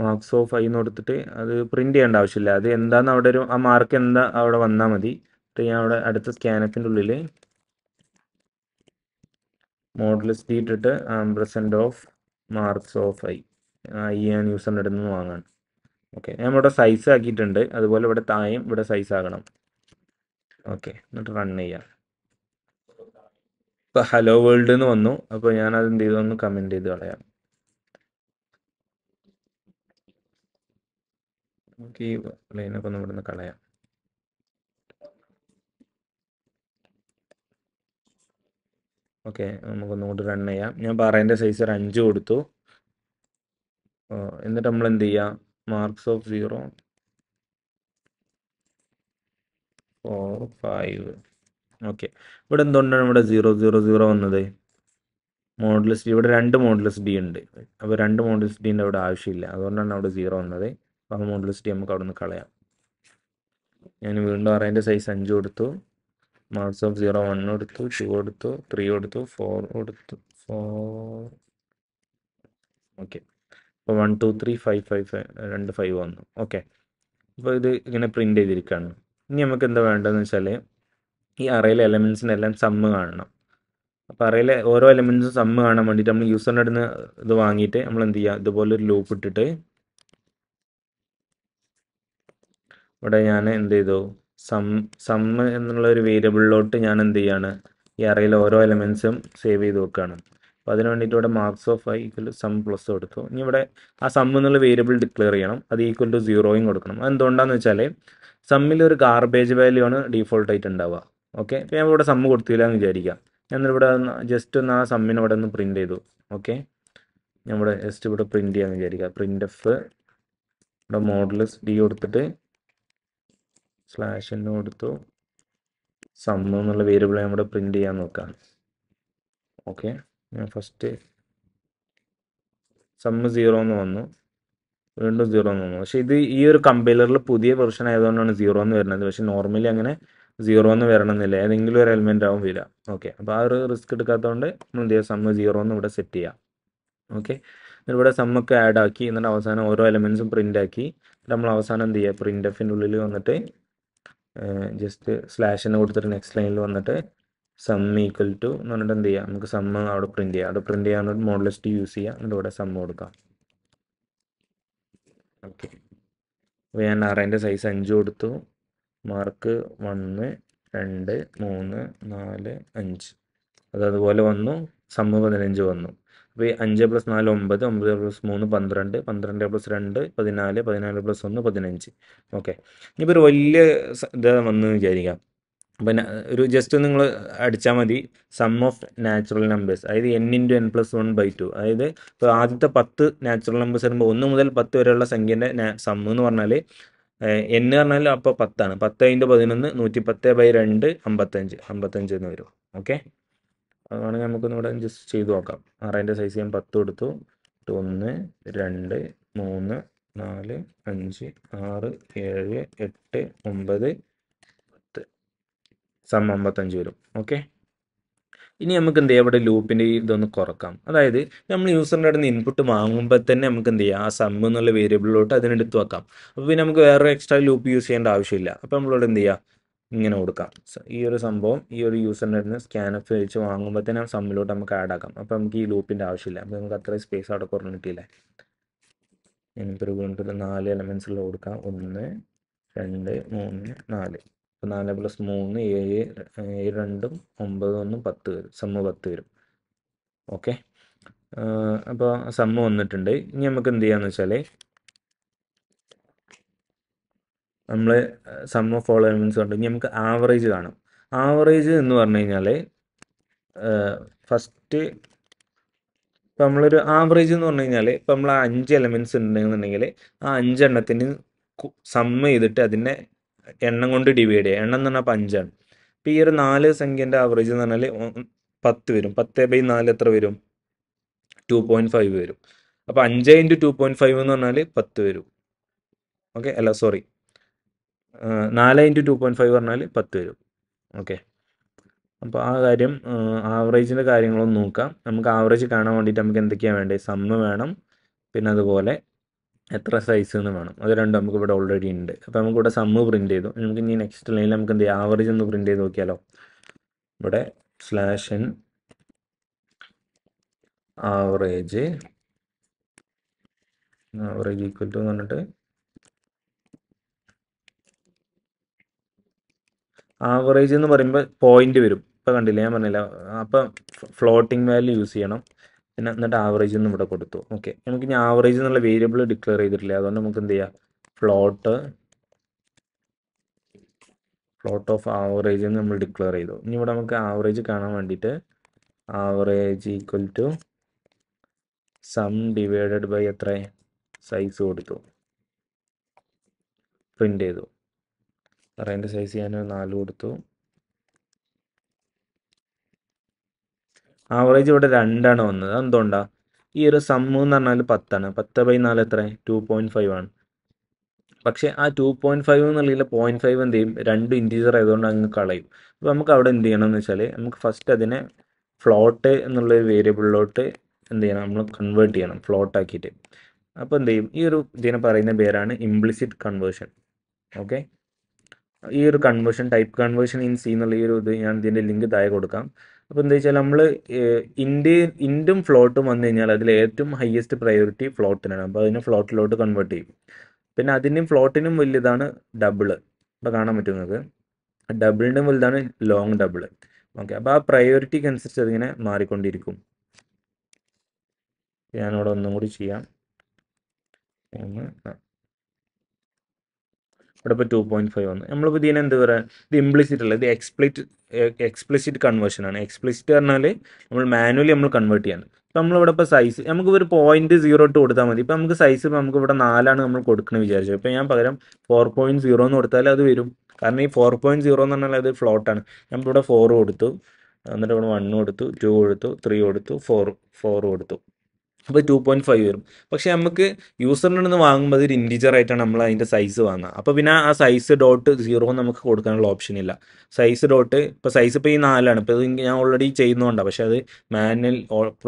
മാർക്സ് ഓഫ് ഐ എന്ന് കൊടുത്തിട്ട് അത് പ്രിന്റ് ചെയ്യേണ്ട ആവശ്യമില്ല അത് എന്താന്ന് അവിടെ ഒരു ആ മാർക്ക് എന്താ അവിടെ വന്നാൽ മതി ഞാൻ അവിടെ അടുത്ത സ്കാനത്തിൻ്റെ ഉള്ളിൽ മോഡലിസ് ഇട്ടിട്ട് ampersand of marks of I I ഞാൻ യൂസറിൻ്റെ അടുത്ത് നിന്ന് വാങ്ങാൻ ഓക്കെ ഞാൻ ഇവിടെ സൈസ് ആക്കിയിട്ടുണ്ട് അതുപോലെ ഇവിടെ താഴെയും ഇവിടെ സൈസ് ആകണം ഓക്കെ എന്നിട്ട് റൺ ചെയ്യാം ഇപ്പം ഹലോ വേൾഡ് എന്ന് വന്നു അപ്പോൾ ഞാൻ അത് എന്ത് ചെയ്തു ഒന്ന് കമൻറ്റ് ചെയ്ത് കളയാം നമുക്ക് ഈ ലൈനൊക്കെ ഒന്ന് ഇവിടെ നിന്ന് കളയാം ഓക്കെ നമുക്കൊന്നുകൂടി റൺ ചെയ്യാം ഞാൻ പാറേൻ്റെ സൈസ് ഒരു അഞ്ച് കൊടുത്തു എന്നിട്ട് നമ്മൾ എന്ത് ചെയ്യാം marks of zero four five okay ഇവിടെ എന്തുകൊണ്ടാണ് ഇവിടെ സീറോ സീറോ സീറോ വന്നത് മോഡലസ് ഇവിടെ രണ്ട് മോഡലസ് ഡി ഉണ്ട് അപ്പോൾ രണ്ട് മോഡലസ് ഡീൻ്റെ അവിടെ ആവശ്യമില്ല അതുകൊണ്ടാണ് അവിടെ സീറോ വന്നത് ആ മോഡുലസിറ്റി നമുക്ക് അവിടെ നിന്ന് കളയാം ഞാൻ വീണ്ടും അറേൻ്റെ സൈസ് അഞ്ച് കൊടുത്തു മാർക്സ് ഓഫ് സീറോ വൺ കൊടുത്തു ടു കൊടുത്തു ത്രീ കൊടുത്തു ഫോർ കൊടുത്തു ഫോർ ഓക്കെ അപ്പോൾ one two three five five five രണ്ട് ഫൈവ് വന്നു ഓക്കെ അപ്പോൾ ഇത് ഇങ്ങനെ പ്രിൻ്റ് ചെയ്തിരിക്കുകയാണ് ഇനി നമുക്ക് എന്താ വേണ്ടതെന്ന് വെച്ചാൽ ഈ അറയിലെ എലമെൻസിൻ്റെ എല്ലാം സമ്മ് കാണണം അപ്പോൾ അറയിലെ ഓരോ എലമെൻസും സമ്മ് കാണാൻ വേണ്ടിയിട്ട് നമ്മൾ യൂസറിൻ്റെ അടുത്ത് ഇത് വാങ്ങിയിട്ട് നമ്മൾ എന്ത് ചെയ്യുക ഇതുപോലെ ഒരു ലൂപ്പ് ഇട്ടിട്ട് ഇവിടെ ഞാൻ എന്ത് ചെയ്തു സം സം എന്നുള്ള ഒരു വേരിയബിളിലോട്ട് ഞാൻ എന്ത് ചെയ്യാണ് ഈ അറയിലെ ഓരോ എലമെൻസും സേവ് ചെയ്ത് വെക്കുകയാണ് അപ്പോൾ അതിന് വേണ്ടിയിട്ട് ഇവിടെ marks of I equal sum plus കൊടുത്തു ഇനി ഇവിടെ ആ സം എന്നുള്ള വേരിയബിൾ ഡിക്ലെയർ ചെയ്യണം അത് ഈക്വൽ ടു സീറോയും കൊടുക്കണം അതെന്തുകൊണ്ടാന്ന് വെച്ചാൽ സമ്മിൽ ഒരു ഗാർബേജ് വാല്യൂ ആണ് ഡീഫോൾട്ട് ആയിട്ട് ഉണ്ടാവുക ഓക്കെ ഇപ്പോൾ ഞാൻ ഇവിടെ സമ്മ് കൊടുത്തില്ല എന്ന് വിചാരിക്കാം ഞാനിവിടെ ജസ്റ്റ് ഒന്ന് ആ സമ്മിന് ഇവിടെ ഒന്ന് പ്രിൻറ്റ് ചെയ്തു ഓക്കെ ഞാൻ ഇവിടെ ജസ്റ്റ് ഇവിടെ പ്രിൻറ്റ് ചെയ്യാമെന്ന് വിചാരിക്കുക പ്രിൻ്റ് എഫ് ഇവിടെ മോഡൽസ് ഡി കൊടുത്തിട്ട് സ്ലാഷ് എന്ന് കൊടുത്തു സമ്മ എന്നുള്ള വേരിയബിൾ നമ്മുടെ പ്രിന്റ് ചെയ്യാൻ നോക്കാം ഓക്കെ ഞാൻ ഫസ്റ്റ് സമ്മ് സീറോ എന്ന് വന്നു വീണ്ടും സീറോ എന്ന് വന്നു പക്ഷേ ഇത് ഈ ഒരു കമ്പൈലറിൽ പുതിയ വെർഷൻ ആയതുകൊണ്ടാണ് സീറോ എന്ന് വരുന്നത് പക്ഷേ നോർമലി അങ്ങനെ സീറോ എന്ന് വരണമെന്നില്ല ഏതെങ്കിലും ഒരു എലിമെൻ്റ് ആവും വരിക ഓക്കെ അപ്പോൾ ആ ഒരു റിസ്ക് എടുക്കാത്തതുകൊണ്ട് നമ്മൾ എന്ത് ചെയ്യുക സമ്മ് സീറോ എന്ന് ഇവിടെ സെറ്റ് ചെയ്യാം ഓക്കെ ഇവിടെ സമ്മൊക്കെ ആഡ് ആക്കി എന്നിട്ട് അവസാനം ഓരോ എലമെൻസും പ്രിൻ്റ് ആക്കി നമ്മൾ അവസാനം എന്ത് ചെയ്യുക പ്രിൻ്റ് എഫിൻ്റെ ഉള്ളിൽ വന്നിട്ട് ജസ്റ്റ് സ്ലാഷ് സ്ലാഷിന് കൊടുത്തിട്ട് നെക്സ്റ്റ് ലൈനിൽ വന്നിട്ട് സം ഈക്വൽ ടു എന്ന് പറഞ്ഞിട്ട് എന്ത് ചെയ്യാം നമുക്ക് സമ്മ് അവിടെ പ്രിന്റ് ചെയ്യാം അവിടെ പ്രിന്റ് ചെയ്യാൻ മോഡലിസ്റ്റ് യൂസ് ചെയ്യാം എന്നിട്ട് ഇവിടെ സമ്മ് കൊടുക്കാം ഓക്കെ അപ്പോൾ ഞാൻ ആറേൻ്റെ സൈസ് അഞ്ച് കൊടുത്തു മാർക്ക് വന്ന് രണ്ട് മൂന്ന് നാല് അഞ്ച് അത് അതുപോലെ വന്നു സമ്മ് പതിനഞ്ച് വന്നു അപ്പോൾ ഈ അഞ്ച് പ്ലസ് നാല് ഒമ്പത് ഒമ്പത് പ്ലസ് മൂന്ന് പന്ത്രണ്ട് പന്ത്രണ്ട് പ്ലസ് രണ്ട് പതിനാല് പതിനാല് പ്ലസ് ഒന്ന് പതിനഞ്ച് ഓക്കെ ഇനിയിപ്പോൾ ഒരു വലിയ ഇത് വന്ന് വിചാരിക്കാം അപ്പം ഒരു ജസ്റ്റ് നിങ്ങൾ അടിച്ചാൽ മതി സം ഓഫ് നാച്ചുറൽ നമ്പേഴ്സ് അതായത് N into N plus one by two അതായത് ഇപ്പോൾ ആദ്യത്തെ പത്ത് നാച്ചുറൽ നമ്പേഴ്സ് വരുമ്പോൾ ഒന്ന് മുതൽ പത്ത് വരെയുള്ള സംഖ്യൻ്റെ സം എന്ന് പറഞ്ഞാൽ എൻ എന്ന് പറഞ്ഞാൽ അപ്പോൾ പത്താണ് പത്ത് അതിൻ്റെ പതിനൊന്ന് നൂറ്റി പത്ത് ബൈ രണ്ട് അമ്പത്തഞ്ച് അമ്പത്തഞ്ച് എന്ന് വരും ഓക്കെ വേണമെങ്കിൽ നമുക്കൊന്ന് ഇവിടെ ജസ്റ്റ് ചെയ്ത് നോക്കാം ആറിൻ്റെ സൈസ് ഞാൻ പത്ത് കൊടുത്തു ഒന്ന് രണ്ട് മൂന്ന് നാല് അഞ്ച് ആറ് ഏഴ് എട്ട് ഒമ്പത് പത്ത് സം അമ്പത്തഞ്ച് വരും ഓക്കെ ഇനി നമുക്ക് എന്ത് ചെയ്യാം ഇവിടെ ലൂപ്പിൻ്റെ ഇതൊന്ന് കുറക്കാം അതായത് നമ്മൾ യൂസറിൻ്റെ അടുത്ത് ഇൻപുട്ട് വാങ്ങുമ്പോൾ തന്നെ നമുക്ക് എന്ത് ചെയ്യാം ആ സം എന്നുള്ള വേരിയബിളിലോട്ട് അതിനെടുത്ത് വെക്കാം അപ്പോൾ പിന്നെ നമുക്ക് വേറെ എക്സ്ട്രാ ലൂപ്പ് യൂസ് ചെയ്യേണ്ട ആവശ്യമില്ല അപ്പോൾ നമ്മളിവിടെ എന്ത് ചെയ്യാം ഇങ്ങനെ കൊടുക്കാം ഈ ഒരു സംഭവം ഈ ഒരു യൂസറിൻ്റെ അടുത്ത് സ്കാനപ്പ് വെച്ച് വാങ്ങുമ്പോഴത്തേനും സമ്മിലോട്ട് നമുക്ക് ആഡ് ആക്കാം അപ്പം നമുക്ക് ഈ ലൂപ്പിൻ്റെ ആവശ്യമില്ല അപ്പം നമുക്ക് അത്ര സ്പേസ് അവിടെ കുറഞ്ഞിട്ടില്ലേ എനിക്കൊരു വീണ്ടും നാല് എലമെൻസുകൾ കൊടുക്കാം ഒന്ന് രണ്ട് മൂന്ന് നാല് അപ്പോൾ നാല് പ്ലസ് മൂന്ന് ഏഴ് ഏഴ് രണ്ടും ഒമ്പത് ഒന്നും പത്ത് വരും സമ്മ് പത്ത് വരും ഓക്കെ അപ്പോൾ സമ്മ് വന്നിട്ടുണ്ട് ഇനി നമുക്ക് എന്ത് ചെയ്യാന്ന് വെച്ചാൽ നമ്മൾ സം ഓഫ് ഓൾ എലമെൻസ് ഇനി നമുക്ക് ആവറേജ് കാണാം ആവറേജ് എന്ന് പറഞ്ഞു കഴിഞ്ഞാൽ ഫസ്റ്റ് ഇപ്പം നമ്മളൊരു ആവറേജ് എന്ന് പറഞ്ഞു കഴിഞ്ഞാൽ ഇപ്പം നമ്മൾ അഞ്ച് എലമെൻസ് ഉണ്ടെന്നുണ്ടെങ്കിൽ ആ അഞ്ചെണ്ണത്തിന് സം ചെയ്തിട്ട് അതിനെ എണ്ണം കൊണ്ട് ഡിവൈഡ് ചെയ്യുക എണ്ണം എന്ന് പറഞ്ഞാൽ അപ്പം അഞ്ചാണ് ഇപ്പം ഈ ഒരു നാല് സംഖ്യേൻ്റെ ആവറേജ് എന്ന് പറഞ്ഞാൽ പത്ത് വരും പത്ത് ബൈ നാല് എത്ര വരും ടു പോയിൻറ്റ് ഫൈവ് വരും അപ്പോൾ അഞ്ച് ഇൻറ്റു ടു പോയിൻറ്റ് ഫൈവ് എന്ന് പറഞ്ഞാൽ പത്ത് വരും ഓക്കെ അല്ല സോറി നാല് ഇൻറ്റു ടു പോയിൻറ്റ് ഫൈവ് പറഞ്ഞാൽ പത്ത് വരും ഓക്കെ അപ്പോൾ ആ കാര്യം ആവറേജിൻ്റെ കാര്യങ്ങളൊന്നും നോക്കാം നമുക്ക് ആവറേജ് കാണാൻ വേണ്ടിയിട്ട് നമുക്ക് എന്തൊക്കെയാണ് വേണ്ടത് സമ്മ് വേണം പിന്നെ അതുപോലെ എത്ര സൈസ് എന്ന് വേണം അത് രണ്ടും നമുക്ക് ഇവിടെ ഓൾറെഡി ഉണ്ട് അപ്പോൾ നമുക്കിവിടെ സമ്മ് പ്രിൻറ്റ് ചെയ്തു നമുക്ക് ഇനി നെക്സ്റ്റ് ലൈനിൽ നമുക്ക് എന്ത് ചെയ്യാം ആവറേജ് ഒന്ന് പ്രിൻറ്റ് ചെയ്ത് നോക്കിയാലോ ഇവിടെ slash n average average equal to എന്ന് പറഞ്ഞിട്ട് ആവറേജ് എന്ന് പറയുമ്പോൾ പോയിന്റ് വരും ഇപ്പം കണ്ടില്ല ഞാൻ പറഞ്ഞില്ല അപ്പം ഫ്ലോട്ടിംഗ് വാല്യൂ യൂസ് ചെയ്യണം പിന്നെ എന്നിട്ട് ആവറേജ് എന്ന് ഇവിടെ കൊടുത്തു ഓക്കെ നമുക്ക് ഇനി ആവറേജ് എന്നുള്ള വേരിയബിൾ ഡിക്ലെയർ ചെയ്തിട്ടില്ല അതുകൊണ്ട് നമുക്ക് എന്ത് ചെയ്യാം ഫ്ലോട്ട് ഫ്ലോട്ട് ഓഫ് ആവറേജ് എന്ന് നമ്മൾ ഡിക്ലെയർ ചെയ്തു ഇനി ഇവിടെ നമുക്ക് ആവറേജ് കാണാൻ വേണ്ടിയിട്ട് average equal to sum divided by എത്ര സൈസ് കൊടുത്തു പ്രിൻ്റ് ചെയ്തു തറേൻ്റെ സൈസ് ഞാൻ നാല് കൊടുത്തു ആവറേജ് ഇവിടെ രണ്ടാണ് വന്നത് എന്തുകൊണ്ടാ ഈ ഒരു സമ്മ് എന്ന് പറഞ്ഞാൽ പത്താണ് പത്ത് ബൈ നാല് എത്ര ടു പോയിന്റ് ഫൈവ് ആണ് പക്ഷേ ആ ടു പോയിന്റ് ഫൈവ് എന്നുള്ളതിൽ പോയിന്റ് ഫൈവ് എന്ത് ചെയ്യും രണ്ട് ഇൻറ്റീജർ ആയതുകൊണ്ട് അങ്ങ് കളയും അപ്പോൾ നമുക്ക് അവിടെ എന്ത് ചെയ്യണം എന്ന് വെച്ചാൽ നമുക്ക് ഫസ്റ്റ് അതിനെ ഫ്ലോട്ട് എന്നുള്ള ഒരു വേരിയബിളിലോട്ട് എന്ത് ചെയ്യണം നമ്മൾ കൺവേർട്ട് ചെയ്യണം ഫ്ലോട്ട് ആക്കിയിട്ട് അപ്പോൾ എന്ത് ചെയ്യും ഈ ഒരു ഇതിനെ പറയുന്ന പേരാണ് ഇംപ്ലിസിറ്റ് കൺവേർഷൻ ഓക്കെ ഈ ഒരു conversion type conversion in C എന്നുള്ള ഈ ഒരു ഇത് ഞാൻ ഇതിൻ്റെ ലിങ്ക് താഴെ കൊടുക്കാം അപ്പോൾ എന്താ വെച്ചാൽ നമ്മൾ ഇൻഡ് ഇൻഡും ഫ്ലോട്ടും വന്നു കഴിഞ്ഞാൽ അതിൽ ഏറ്റവും ഹയസ്റ്റ് പ്രയോറിറ്റി ഫ്ലോട്ടിനാണ് അപ്പോൾ അതിനെ ഫ്ലോട്ടിലോട്ട് കൺവേർട്ട് ചെയ്യും പിന്നെ അതിൻ്റെയും ഫ്ലോട്ടിനും വലുതാണ് ഡബിള് ഇപ്പോൾ കാണാൻ പറ്റും നിങ്ങൾക്ക് ഡബിളിൻ്റെ വലുതാണ് ലോങ് ഡബിള് ഓക്കെ അപ്പോൾ ആ പ്രയോറിറ്റിക്ക് അനുസരിച്ച് അതിങ്ങനെ മാറിക്കൊണ്ടിരിക്കും ഞാനിവിടെ ഒന്നും കൂടി ചെയ്യാം ഇവിടെ ഇപ്പോൾ ടു പോയിന്റ് ഫൈവ് വന്നു നമ്മളിപ്പോൾ ഇതിനെ എന്ത് പറയുക ഇത് ഇംപ്ലിസിറ്റ് അല്ല ഇത് എക്സ്പ്ലിറ്റ് എക്സ്പ്ലിസിറ്റ് കൺവേർഷൻ ആണ് എക്സ്പ്ലിസിറ്റ് പറഞ്ഞാൽ നമ്മൾ മാനുവലി നമ്മൾ കൺവേർട്ട് ചെയ്യാണ് ഇപ്പം നമ്മളിവിടെ ഇപ്പോൾ സൈസ് നമുക്ക് ഒരു പോയിന്റ് സീറോ ഇട്ട് കൊടുത്താൽ മതി ഇപ്പം നമുക്ക് സൈസ് ഇപ്പം നമുക്ക് ഇവിടെ നാലാണ് നമ്മൾ കൊടുക്കണമെന്ന് വിചാരിച്ചു ഇപ്പം ഞാൻ പകരം ഫോർ പോയിന്റ് സീറോ എന്ന് കൊടുത്താൽ അത് വരും കാരണം ഈ ഫോർ പോയിന്റ് സീറോ എന്ന് പറഞ്ഞാൽ അത് ഫ്ലോട്ടാണ് നമ്മളിവിടെ ഫോർ കൊടുത്തു എന്നിട്ട് ഇവിടെ വൺ കൊടുത്തു ടു കൊടുത്തു ത്രീ കൊടുത്തു ഫോർ ഫോർ കൊടുത്തു അപ്പോൾ ടു പോയിൻറ്റ് ഫൈവ് വരും പക്ഷേ നമുക്ക് യൂസറിൻ്റെ നിന്ന് വാങ്ങുമ്പോൾ ഒരു ഇൻറ്റീജർ ആയിട്ടാണ് നമ്മൾ അതിൻ്റെ സൈസ് വാങ്ങുക അപ്പോൾ പിന്നെ ആ സൈസ് ഡോട്ട് സീറോ നമുക്ക് കൊടുക്കാനുള്ള ഓപ്ഷൻ ഇല്ല സൈസ് ഡോട്ട് ഇപ്പോൾ സൈസ് ഇപ്പോൾ ഈ നാലാണ് ഇപ്പോൾ ഇത് ഞാൻ ഓൾറെഡി ചെയ്യുന്നുണ്ടാണ് പക്ഷേ അത് മാനുവൽ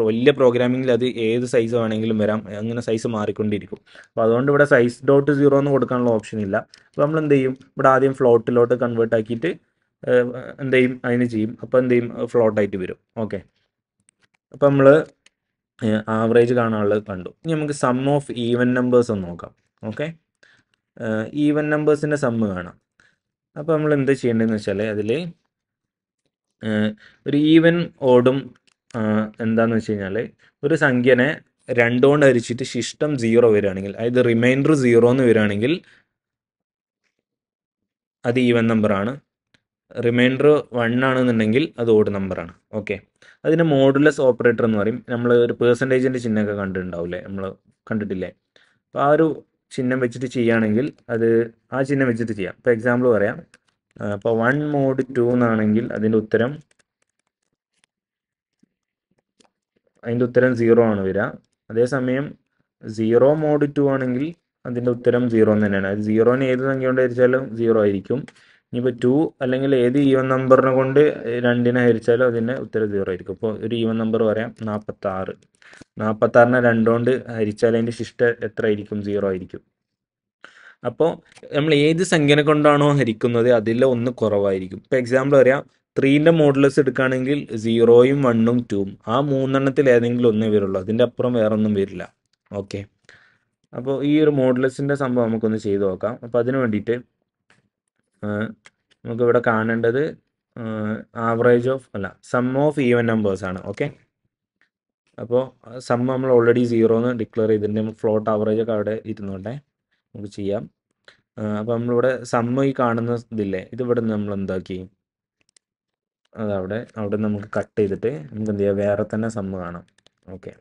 വലിയ പ്രോഗ്രാമിങ്ങിൽ അത് ഏത് സൈസ് വേണമെങ്കിലും വരാം അങ്ങനെ സൈസ് മാറിക്കൊണ്ടിരിക്കും അപ്പോൾ അതുകൊണ്ട് ഇവിടെ സൈസ് ഡോട്ട് സീറോ എന്ന് കൊടുക്കാനുള്ള ഓപ്ഷൻ ഇല്ല അപ്പോൾ നമ്മൾ എന്ത് ചെയ്യും ഇവിടെ ആദ്യം ഫ്ലോട്ടിലോട്ട് കൺവേർട്ട് ആക്കിയിട്ട് എന്ത് ചെയ്യും അതിന് ചെയ്യും അപ്പോൾ എന്ത് ചെയ്യും ഫ്ലോട്ടായിട്ട് വരും ഓക്കെ അപ്പോൾ നമ്മൾ ആവറേജ് കാണാനുള്ളത് കണ്ടു ഇനി നമുക്ക് സം ഓഫ് ഈവൻ നമ്പേഴ്സ് ഒന്ന് നോക്കാം ഓക്കെ ഈവൻ നമ്പേഴ്സിൻ്റെ സമ്മ് കാണാം അപ്പോൾ നമ്മൾ എന്താ ചെയ്യേണ്ടതെന്ന് വെച്ചാൽ അതിൽ ഒരു ഈവൻ ഓടും എന്താണെന്ന് വെച്ച് കഴിഞ്ഞാൽ ഒരു സംഖ്യനെ രണ്ടുകൊണ്ട് അരിച്ചിട്ട് ശിഷ്ടം സീറോ വരികയാണെങ്കിൽ അതായത് റിമൈൻഡർ സീറോ എന്ന് വരികയാണെങ്കിൽ അത് ഈവൻ നമ്പറാണ് റിമൈൻഡർ വൺ ആണെന്നുണ്ടെങ്കിൽ അത് ഓഡ് നമ്പറാണ് ഓക്കെ അതിൻ്റെ മോഡുലസ് ഓപ്പറേറ്റർ എന്ന് പറയും നമ്മൾ ഒരു പേഴ്സൻറ്റേജിൻ്റെ ചിഹ്നമൊക്കെ കണ്ടിട്ടുണ്ടാവില്ലേ നമ്മൾ കണ്ടിട്ടില്ലേ അപ്പോൾ ആ ഒരു ചിഹ്നം വെച്ചിട്ട് ചെയ്യുകയാണെങ്കിൽ അത് ആ ചിഹ്നം വെച്ചിട്ട് ചെയ്യാം ഇപ്പോൾ എക്സാമ്പിൾ പറയാം അപ്പോൾ വൺ മോഡ് ടു എന്നാണെങ്കിൽ അതിൻ്റെ ഉത്തരം അതിൻ്റെ ഉത്തരം സീറോ ആണ് വരിക അതേസമയം സീറോ മോഡ് ടു ആണെങ്കിൽ അതിൻ്റെ ഉത്തരം സീറോ തന്നെയാണ് അത് സീറോന് ഏത് സംഖ്യ കൊണ്ട് സീറോ ആയിരിക്കും ഇനിയിപ്പോൾ ടു അല്ലെങ്കിൽ ഏത് ഈവൻ നമ്പറിനെ കൊണ്ട് രണ്ടിനെ ഹരിച്ചാലും അതിൻ്റെ ഉത്തരം സീറോ ആയിരിക്കും അപ്പോൾ ഒരു ഈവൻ നമ്പർ പറയാം നാൽപ്പത്തി ആറിനെ രണ്ടുകൊണ്ട് ഹരിച്ചാൽ അതിൻ്റെ ശിഷ്ട എത്ര ആയിരിക്കും സീറോ ആയിരിക്കും അപ്പോൾ നമ്മൾ ഏത് സംഖ്യനെ കൊണ്ടാണോ ഹരിക്കുന്നത് അതിൽ ഒന്ന് കുറവായിരിക്കും ഇപ്പോൾ എക്സാമ്പിൾ പറയാം ത്രീൻ്റെ മോഡലസ് എടുക്കുകയാണെങ്കിൽ സീറോയും വണ്ണും ടൂവും ആ മൂന്നെണ്ണത്തിൽ ഏതെങ്കിലും ഒന്നേ വരുള്ളൂ അതിൻ്റെ അപ്പുറം വേറെ ഒന്നും വരില്ല ഓക്കെ അപ്പോൾ ഈ ഒരു മോഡലസിൻ്റെ സംഭവം നമുക്കൊന്ന് ചെയ്തു നോക്കാം അപ്പോൾ അതിന് വേണ്ടിയിട്ട് നമുക്കിവിടെ കാണേണ്ടത് ആവറേജ് ഓഫ് അല്ല സം ഓഫ് ഈവൻ നമ്പേഴ്സ് ആണ് ഓക്കെ അപ്പോൾ സം നമ്മൾ ഓൾറെഡി സീറോ എന്ന് ഡിക്ലെയർ ചെയ്തിട്ടുണ്ട് നമുക്ക് ഫ്ലോട്ട് ആവറേജ് ഒക്കെ അവിടെ ഇരുന്നോട്ടെ നമുക്ക് ചെയ്യാം അപ്പോൾ നമ്മളിവിടെ സം ഈ കാണുന്ന ഇതില്ലേ ഇതിവിടെ നമ്മൾ എന്താക്കി അതവിടെ അവിടെ നമുക്ക് കട്ട് ചെയ്തിട്ട് നമുക്ക് എന്ത് ചെയ്യാം വേറെ തന്നെ സമ്മ കാണാം ഓക്കെ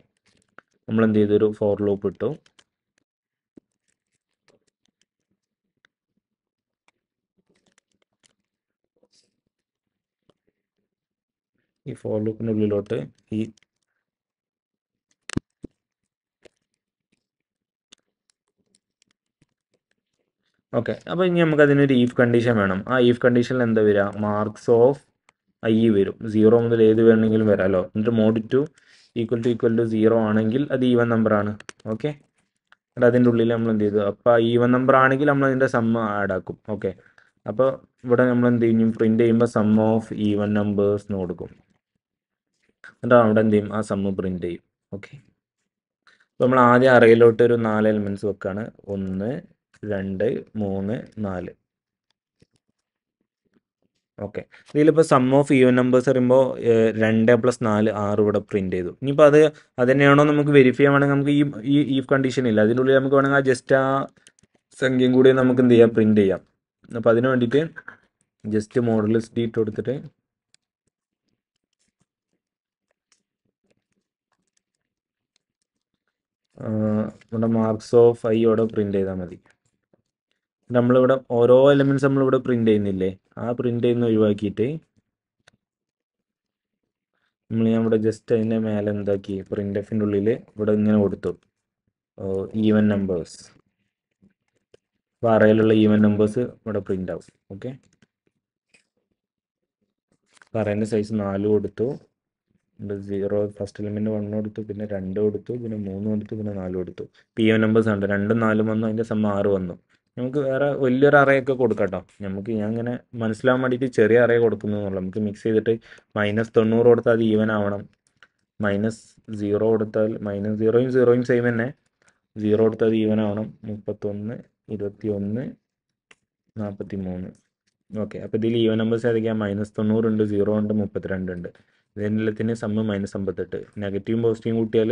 നമ്മൾ എന്ത് ചെയ്തൊരു ഫോർ ലൂപ്പ് ഇട്ടു ഈ ഫോർ ലൂപ്പിനുള്ളിലോട്ട് ഈ ഓക്കെ അപ്പൊ ഇനി നമുക്ക് അതിനൊരു ഈഫ് കണ്ടീഷൻ വേണം ആ ഈഫ് കണ്ടീഷനിൽ എന്താ വരിക മാർക്സ് ഓഫ് ഐ വരും സീറോ മുതൽ ഏത് വേണമെങ്കിലും വരാമല്ലോ എന്നിട്ട് mod two equal to equal to zero ആണെങ്കിൽ അത് ഈവൻ നമ്പർ ആണ് ഓക്കെ എന്നിട്ട് അതിൻ്റെ ഉള്ളിൽ നമ്മൾ എന്ത് ചെയ്തു അപ്പോൾ ഈവൻ നമ്പർ ആണെങ്കിൽ നമ്മൾ അതിൻ്റെ സമ്മ ആഡ് ആക്കും ഓക്കെ അപ്പൊ ഇവിടെ നമ്മൾ എന്ത് ചെയ്യും പ്രിന്റ് ചെയ്യുമ്പോൾ സം ഓഫ് ഈവൻ നമ്പേഴ്സ് എന്ന് കൊടുക്കും എന്നിട്ട് അവിടെ എന്ത് ചെയ്യും ആ സമ്മ് പ്രിൻ്റ് ചെയ്യും ഓക്കെ അപ്പോൾ നമ്മൾ ആദ്യം അറയിലോട്ട് ഒരു നാല് എലിമെൻറ്റ്സ് വെക്കുകയാണ് ഒന്ന് രണ്ട് മൂന്ന് നാല് ഓക്കെ ഇതിലിപ്പോൾ സം ഓഫ് ഈവൻ നമ്പേഴ്സ് പറയുമ്പോൾ രണ്ട് പ്ലസ് നാല് ആറ് ഇവിടെ പ്രിൻറ്റ് ചെയ്തു ഇനിയിപ്പോൾ അത് അതിനെയാണോ നമുക്ക് വെരിഫൈ ചെയ്യുകയാണെങ്കിൽ നമുക്ക് ഈ ഈ കണ്ടീഷൻ ഇല്ല അതിൻ്റെ ഉള്ളിൽ നമുക്ക് വേണമെങ്കിൽ ആ ജസ്റ്റ് ആ സംഖ്യയും കൂടി നമുക്ക് എന്ത് ചെയ്യാം പ്രിൻറ്റ് ചെയ്യാം അപ്പോൾ അതിന് വേണ്ടിയിട്ട് ജസ്റ്റ് മോഡലിസ്റ്റ് ഇട്ട് കൊടുത്തിട്ട് നമ്മുടെ മാർക്സ് ഓഫ് ഐ ഇവിടെ പ്രിൻ്റ് ചെയ്താൽ മതി നമ്മളിവിടെ ഓരോ എലമെന്റ്സ് നമ്മളിവിടെ പ്രിൻ്റ് ചെയ്യുന്നില്ലേ ആ പ്രിൻ്റ് ചെയ്യുന്ന ഒഴിവാക്കിയിട്ട് നമ്മൾ ഞാൻ ഇവിടെ ജസ്റ്റ് അതിൻ്റെ മേലെ എന്താക്കി പ്രിന്റ് എഫിൻ്റെ ഉള്ളിൽ ഇവിടെ ഇങ്ങനെ കൊടുത്തു ഈവൻ നമ്പേഴ്സ് പാറയിലുള്ള ഈവൻ നമ്പേഴ്സ് ഇവിടെ പ്രിൻ്റ് ആവും ഓക്കെ അപ്പോൾ അറേൻ്റെ സൈസ് നാല് കൊടുത്തു ഇവിടെ സീറോ ഫസ്റ്റ് എലിമെന്റ് വൺ കൊടുത്തു പിന്നെ രണ്ട് കൊടുത്തു പിന്നെ മൂന്ന് കൊടുത്തു പിന്നെ നാല് കൊടുത്തു പി ഒ നമ്പേഴ്സ് ഉണ്ട് രണ്ടും നാലും വന്നു അതിന്റെ സമ്മ ആറ് വന്നു നമുക്ക് വേറെ വലിയൊരു അറയൊക്കെ കൊടുക്കാം കേട്ടോ നമുക്ക് ഞാൻ ഇങ്ങനെ മനസ്സിലാവാൻ വേണ്ടിയിട്ട് ചെറിയ അറയെ കൊടുക്കുന്നതെന്നുള്ളൂ നമുക്ക് മിക്സ് ചെയ്തിട്ട് മൈനസ് തൊണ്ണൂറ് കൊടുത്താൽ അത് ഈവൻ ആവണം മൈനസ് സീറോ കൊടുത്താൽ മൈനസ് സീറോയും സീറോയും സെയിം തന്നെ സീറോ കൊടുത്താൽ അത് ഈവൻ ആവണം മുപ്പത്തൊന്ന് ഇരുപത്തി ഒന്ന് നാൽപ്പത്തി മൂന്ന് ഓക്കെ അപ്പോൾ ഇതിൽ ഈവൻ നമ്പേഴ്സ് ഏതൊക്കെയാണ് മൈനസ് തൊണ്ണൂറുണ്ട് സീറോ ഉണ്ട് മുപ്പത്തിരണ്ട് ഉണ്ട് ഇതിനെല്ലാത്തിന് സമ്മ് മൈനസ് അമ്പത്തെട്ട് നെഗറ്റീവും പോസിറ്റീവും കൂട്ടിയാൽ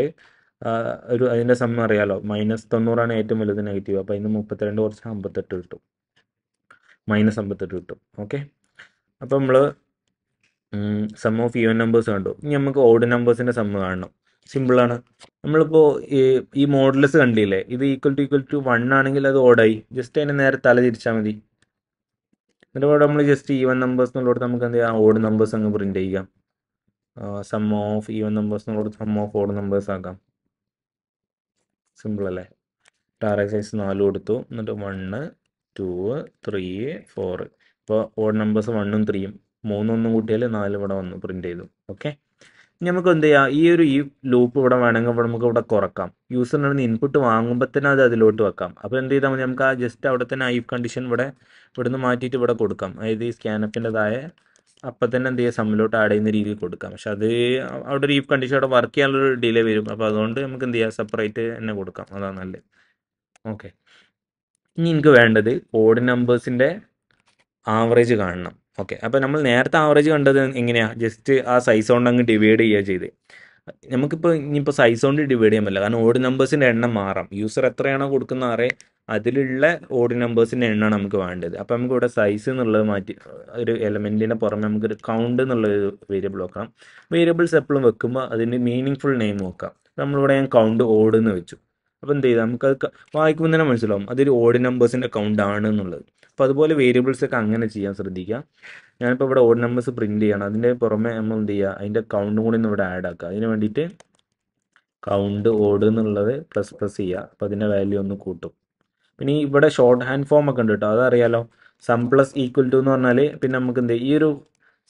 ഒരു അതിൻ്റെ സമ്മ് അറിയാലോ മൈനസ് തൊണ്ണൂറാണ് ഏറ്റവും വലുത് നെഗറ്റീവ് അപ്പോൾ അതിന് മുപ്പത്തിരണ്ട് കുറച്ച് അമ്പത്തെട്ട് കിട്ടും മൈനസ് അമ്പത്തെട്ട് കിട്ടും ഓക്കെ അപ്പോൾ നമ്മൾ സം ഓഫ് ഈവൻ നമ്പേഴ്സ് കണ്ടു ഇനി നമുക്ക് ഓഡ് നമ്പേഴ്സിൻ്റെ സമ്മ് കാണണം സിമ്പിളാണ് നമ്മളിപ്പോൾ ഈ മോഡൽസ് കണ്ടില്ലേ ഇത് equal to equal to one ആണെങ്കിൽ അത് ഓടായി ജസ്റ്റ് അതിനെ നേരെ തല തിരിച്ചാൽ മതി എന്നിട്ട് നമ്മൾ ജസ്റ്റ് ഈവൻ നമ്പേഴ്സ് എന്നുള്ളടത്ത് നമുക്ക് എന്ത് ചെയ്യാം ഓഡ് നമ്പേഴ്സ് അങ്ങ് പ്രിൻറ്റ് ചെയ്യാം സം ഓഫ് ഈവൻ നമ്പേഴ്സ് എന്നുള്ളത് സം ഓഫ് ഓഡ് നമ്പേഴ്സ് ആക്കാം സിമ്പിൾ അല്ലേ ടാർ സൈസ് നാല് കൊടുത്തു എന്നിട്ട് വണ്ണ് ടൂ ത്രീ ഫോറ് ഇപ്പോൾ ഓഡ് നമ്പേഴ്സ് വണ്ണും ത്രീയും മൂന്നൊന്നും കൂട്ടിയാൽ നാല് ഇവിടെ വന്നു പ്രിൻ്റ് ചെയ്തു ഓക്കെ നമുക്ക് എന്ത് ചെയ്യാം ഈ ഒരു ഈ ലൂപ്പ് ഇവിടെ വേണമെങ്കിൽ ഇവിടെ നമുക്ക് ഇവിടെ കുറക്കാം യൂസറിൻ്റെ നിന്ന് ഇൻപുട്ട് വാങ്ങുമ്പോൾ തന്നെ അത് അതിലോട്ട് വെക്കാം അപ്പോൾ എന്ത് ചെയ്താൽ നമുക്ക് ആ ജസ്റ്റ് അവിടെ തന്നെ ഐഫ് കണ്ടീഷൻ ഇവിടെ ഇവിടുന്ന് മാറ്റിയിട്ട് ഇവിടെ കൊടുക്കാം അതായത് ഈ സ്കാനപ്പിൻ്റെ അപ്പം തന്നെ എന്ത് ചെയ്യുക സമ്മിലോട്ട് ആഡ് ചെയ്യുന്ന രീതിയിൽ കൊടുക്കാം പക്ഷെ അത് അവിടെ ഒരു ഈ കണ്ടീഷൻ അവിടെ വർക്ക് ചെയ്യാനുള്ളൊരു ഡിലേ വരും അപ്പോൾ അതുകൊണ്ട് നമുക്ക് എന്ത് ചെയ്യാം സെപ്പറേറ്റ് തന്നെ കൊടുക്കാം അതാണ് നല്ലത് ഓക്കെ ഇനി എനിക്ക് വേണ്ടത് കോഡ് നമ്പേഴ്സിൻ്റെ ആവറേജ് കാണണം ഓക്കെ അപ്പോൾ നമ്മൾ നേരത്തെ ആവറേജ് കണ്ടത് എങ്ങനെയാണ് ജസ്റ്റ് ആ സൈസ് കൊണ്ട് അങ്ങ് ഡിവൈഡ് ചെയ്യുക ചെയ്ത് നമുക്കിപ്പോൾ ഇനിയിപ്പോൾ സൈസ് കൊണ്ട് ഡിവൈഡ് ചെയ്യാൻ പറ്റില്ല കാരണം ഓഡ് നമ്പേഴ്സിൻ്റെ എണ്ണം മാറാം യൂസർ എത്രയാണോ കൊടുക്കുന്ന ആറേ അതിലുള്ള ഓഡ് നമ്പേഴ്സിൻ്റെ എണ്ണമാണ് നമുക്ക് വേണ്ടത് അപ്പോൾ നമുക്ക് ഇവിടെ സൈസ് എന്നുള്ളത് മാറ്റി ഒരു എലമെൻറ്റിൻ്റെ പുറമെ നമുക്കൊരു കൗണ്ട് എന്നുള്ള ഒരു വേരിയബിൾ വെക്കാം വേരിയബിൾസ് എപ്പോഴും വെക്കുമ്പോൾ അതിൻ്റെ മീനിങ് ഫുൾ നെയിം നോക്കാം നമ്മളിവിടെ ഞാൻ കൗണ്ട് ഓഡ് എന്ന് വെച്ചു അപ്പോൾ എന്ത് ചെയ്താൽ നമുക്കത് വായിക്കുമ്പോൾ തന്നെ മനസ്സിലാവും അതൊരു ഓഡ് നമ്പേഴ്സിൻ്റെ കൗണ്ട് ആണ് എന്നുള്ളത് അപ്പോൾ അതുപോലെ വേരിയബിൾസ് ഒക്കെ അങ്ങനെ ചെയ്യാൻ ശ്രദ്ധിക്കുക ഞാനിപ്പോൾ ഇവിടെ ഓഡ് നമ്പേഴ്സ് പ്രിൻറ്റ് ചെയ്യണം അതിൻ്റെ പുറമെ നമ്മൾ എന്ത് ചെയ്യുക അതിൻ്റെ കൗണ്ടും കൂടി ഒന്ന് ഇവിടെ ആഡ് ആക്കുക അതിന് വേണ്ടിയിട്ട് കൗണ്ട് ഓട് എന്നുള്ളത് പ്ലസ് പ്ലസ് ചെയ്യുക അപ്പം അതിൻ്റെ വാല്യൂ ഒന്ന് കൂട്ടും പിന്നെ ഇവിടെ ഷോർട്ട് ഹാൻഡ് ഫോം ഒക്കെ ഉണ്ട് കേട്ടോ അതറിയാലോ സം പ്ലസ് ഈക്വൽ ടു എന്ന് പറഞ്ഞാൽ പിന്നെ നമുക്ക് എന്ത് ഈ ഒരു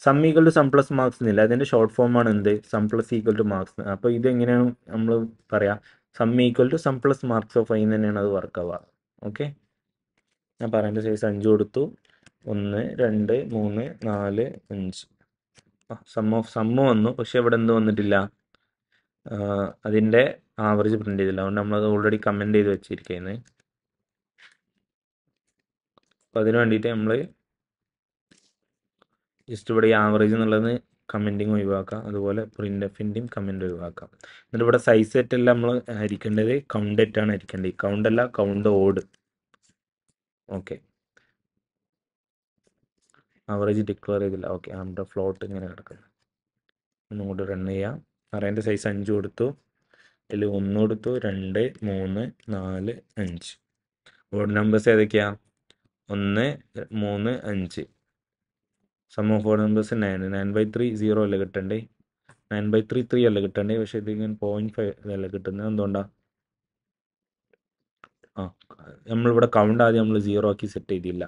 sum equal to sum plus marks എന്നില്ല അതിൻ്റെ ഷോർട്ട് ഫോം ആണ് എന്ത് sum plus equal to marks അപ്പോൾ ഇതെങ്ങനെയാണ് നമ്മൾ പറയാ sum equal to sum plus marks of I തന്നെയാണ് അത് വർക്ക് ആവുക ഓക്കെ ഞാൻ പറയേണ്ട സൈസ് അഞ്ച് കൊടുത്തു ഒന്ന് രണ്ട് മൂന്ന് നാല് അഞ്ച് സം ഓഫ് സം വന്നു പക്ഷെ ഇവിടെ എന്ത് വന്നിട്ടില്ല അതിൻ്റെ ആവറേജ് പ്രിൻ്റ് ചെയ്തില്ല അതുകൊണ്ട് നമ്മളത് ഓൾറെഡി കമൻറ്റ് ചെയ്ത് വെച്ചിരിക്കുന്നത് അപ്പോൾ അതിന് വേണ്ടിയിട്ട് നമ്മൾ ജസ്റ്റ് ഇവിടെ ഈ ആവറേജ് എന്നുള്ളത് കമൻറ്റിങ് ഒഴിവാക്കാം അതുപോലെ പ്രിൻ്റ് എഫിൻ്റെയും കമൻറ്റ് ഒഴിവാക്കാം എന്നിട്ട് ഇവിടെ സൈസ് എല്ലാം നമ്മൾ ഹരിക്കേണ്ടത് കൗണ്ട് ആണ് ഹരിക്കേണ്ടത് കൗണ്ടല്ല count odd okay average declare ചെയ്തില്ല ഓക്കെ നമ്മുടെ ഫ്ലോട്ട് ഇങ്ങനെ കിടക്കുന്നു ഒന്നുകൂടി റൺ ചെയ്യാം അറേൻ്റെ സൈസ് അഞ്ച് കൊടുത്തു അതിൽ ഒന്ന് കൊടുത്തു രണ്ട് മൂന്ന് നാല് അഞ്ച് ഓഡ് നമ്പേഴ്സ് ഏതൊക്കെയാണ് ഒന്ന് മൂന്ന് അഞ്ച് sum of odd numbers nine nine by three zero അല്ലേ കിട്ടണ്ടേ നയൻ ബൈ ത്രീ ത്രീ അല്ലേ കിട്ടണ്ടേ പക്ഷേ ഇതിങ്ങനെ പോയിന്റ് ഫൈവ് അല്ലേ കിട്ടുന്നത് എന്തുകൊണ്ടാ ആ നമ്മളിവിടെ കൗണ്ട് ആദ്യം നമ്മൾ സീറോ ആക്കി സെറ്റ് ചെയ്തില്ല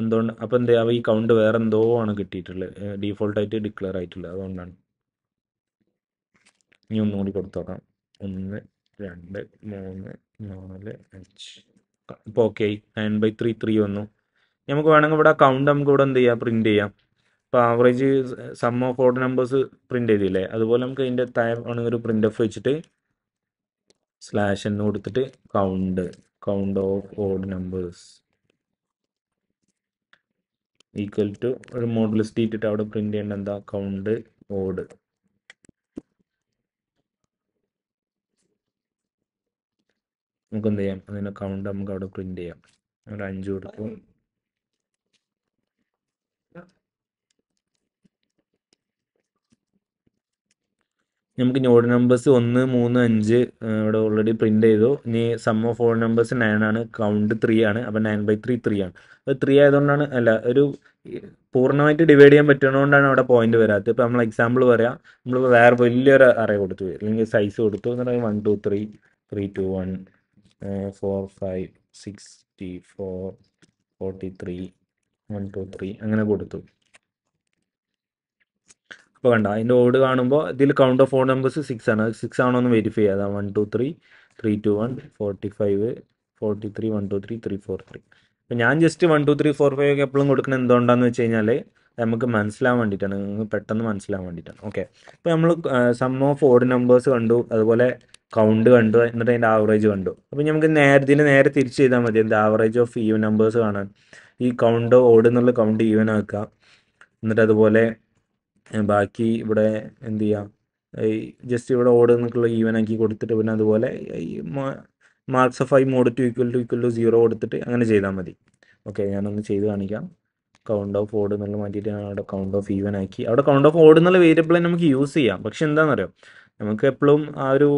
എന്തുകൊണ്ട് അപ്പം എന്താ അവ ഈ കൗണ്ട് വേറെ എന്തോ ആണ് കിട്ടിയിട്ടുള്ളത് ഡീഫോൾട്ടായിട്ട് ഡിക്ലെയർ ആയിട്ടുള്ളത് അതുകൊണ്ടാണ് ഇനി ഒന്നുകൂടി കൊടുത്തോക്കാം ഒന്ന് രണ്ട് മൂന്ന് നാല് അഞ്ച് ഇപ്പോൾ okay nine by three three വന്നു നമുക്ക് വേണമെങ്കിൽ ഇവിടെ കൗണ്ട് നമുക്ക് ഇവിടെ എന്ത് ചെയ്യാം പ്രിൻറ്റ് ചെയ്യാം ഇപ്പോൾ average sum of order numbers print ചെയ്തില്ലേ അതുപോലെ നമുക്ക് അതിൻ്റെ തായ വേണമെങ്കിൽ ഒരു പ്രിൻ്റ് ഓഫ് വെച്ചിട്ട് സ്ലാഷ് എന്ന് കൊടുത്തിട്ട് count count of order numbers equal to ഒരു മോഡൽ സ്റ്റീറ്റിട്ട് അവിടെ പ്രിൻ്റ് ചെയ്യേണ്ട എന്താ കൗണ്ട് ഓഡ് എന്ത് ചെയ്യാം അതിൻ്റെ കൗണ്ട് നമുക്ക് അവിടെ പ്രിന്റ് ചെയ്യാം ഒരു അഞ്ച് കൊടുത്തു നമുക്ക് നോഡ് നമ്പേഴ്സ് ഒന്ന് മൂന്ന് അഞ്ച് ഇവിടെ ഓൾറെഡി പ്രിന്റ് ചെയ്തു ഇനി sum of all numbers nine ആണ് കൗണ്ട് ത്രീ ആണ് അപ്പം നയൻ ബൈ ത്രീ ത്രീ ആണ് അപ്പോൾ ത്രീ ആയതുകൊണ്ടാണ് അല്ല ഒരു പൂർണ്ണമായിട്ട് ഡിവൈഡ് ചെയ്യാൻ പറ്റുന്നതുകൊണ്ടാണ് അവിടെ പോയിന്റ് വരാത്തത് ഇപ്പോൾ നമ്മൾ എക്സാമ്പിൾ പറയാം നമ്മൾ വേറെ വലിയൊരു അറേ കൊടുത്തു അല്ലെങ്കിൽ സൈസ് കൊടുത്തു എന്നിട്ട് one two three three two one four five sixty four forty three one two three അങ്ങനെ കൊടുത്തു അപ്പോൾ കണ്ട അതിൻ്റെ ഓട് കാണുമ്പോൾ ഇതിൽ count of phone numbers six ആണ് സിക്സ് ആണോ എന്ന് വെരിഫൈ ചെയ്യാം one two three three two one forty five forty three one two three three four three അപ്പോൾ ഞാൻ just one two three four five ഒക്കെ എപ്പോഴും കൊടുക്കുന്ന എന്തുകൊണ്ടാന്ന് വെച്ച് കഴിഞ്ഞാൽ നമുക്ക് മനസ്സിലാൻ വേണ്ടിയിട്ടാണ് നിങ്ങൾക്ക് പെട്ടെന്ന് മനസ്സിലാൻ വേണ്ടിയിട്ടാണ് ഓക്കെ അപ്പോൾ നമ്മൾ സം ഓഫ് ഓഡ് നമ്പേഴ്സ് കണ്ടു അതുപോലെ കൗണ്ട് കണ്ടു എന്നിട്ട് അതിൻ്റെ ആവറേജ് കണ്ടു അപ്പം നമുക്ക് നേരെ ഇതിന് നേരെ തിരിച്ച് ചെയ്താൽ മതി എന്താ ആവറേജ് ഓഫ് ഈവൻ നമ്പേഴ്സ് കാണാൻ ഈ കൗണ്ട് ഓടുന്നുള്ള എന്നുള്ള കൗണ്ട് ഈവൻ ആക്കുക എന്നിട്ട് അതുപോലെ ബാക്കി ഇവിടെ എന്ത് ചെയ്യാം ഈ ജസ്റ്റ് ഇവിടെ ഓട് ഈവൻ ആക്കി കൊടുത്തിട്ട് പിന്നെ അതുപോലെ ഈ marks of I mod two equal to equal to zero കൊടുത്തിട്ട് അങ്ങനെ ചെയ്താൽ മതി ഓക്കെ ഞാനൊന്ന് ചെയ്ത് കാണിക്കാം കൗണ്ട് ഓഫ് ഓട് എന്നുള്ള മാറ്റിയിട്ട് ഞാൻ അവിടെ കൗണ്ട് ഓഫ് ഈവൻ ആക്കി അവിടെ കൗണ്ട് ഓഫ് ഓട് എന്നുള്ള വേരിയബിൾ നമുക്ക് യൂസ് ചെയ്യാം പക്ഷെ എന്താണെന്നറിയാം നമുക്ക് എപ്പോഴും ആ ഒരു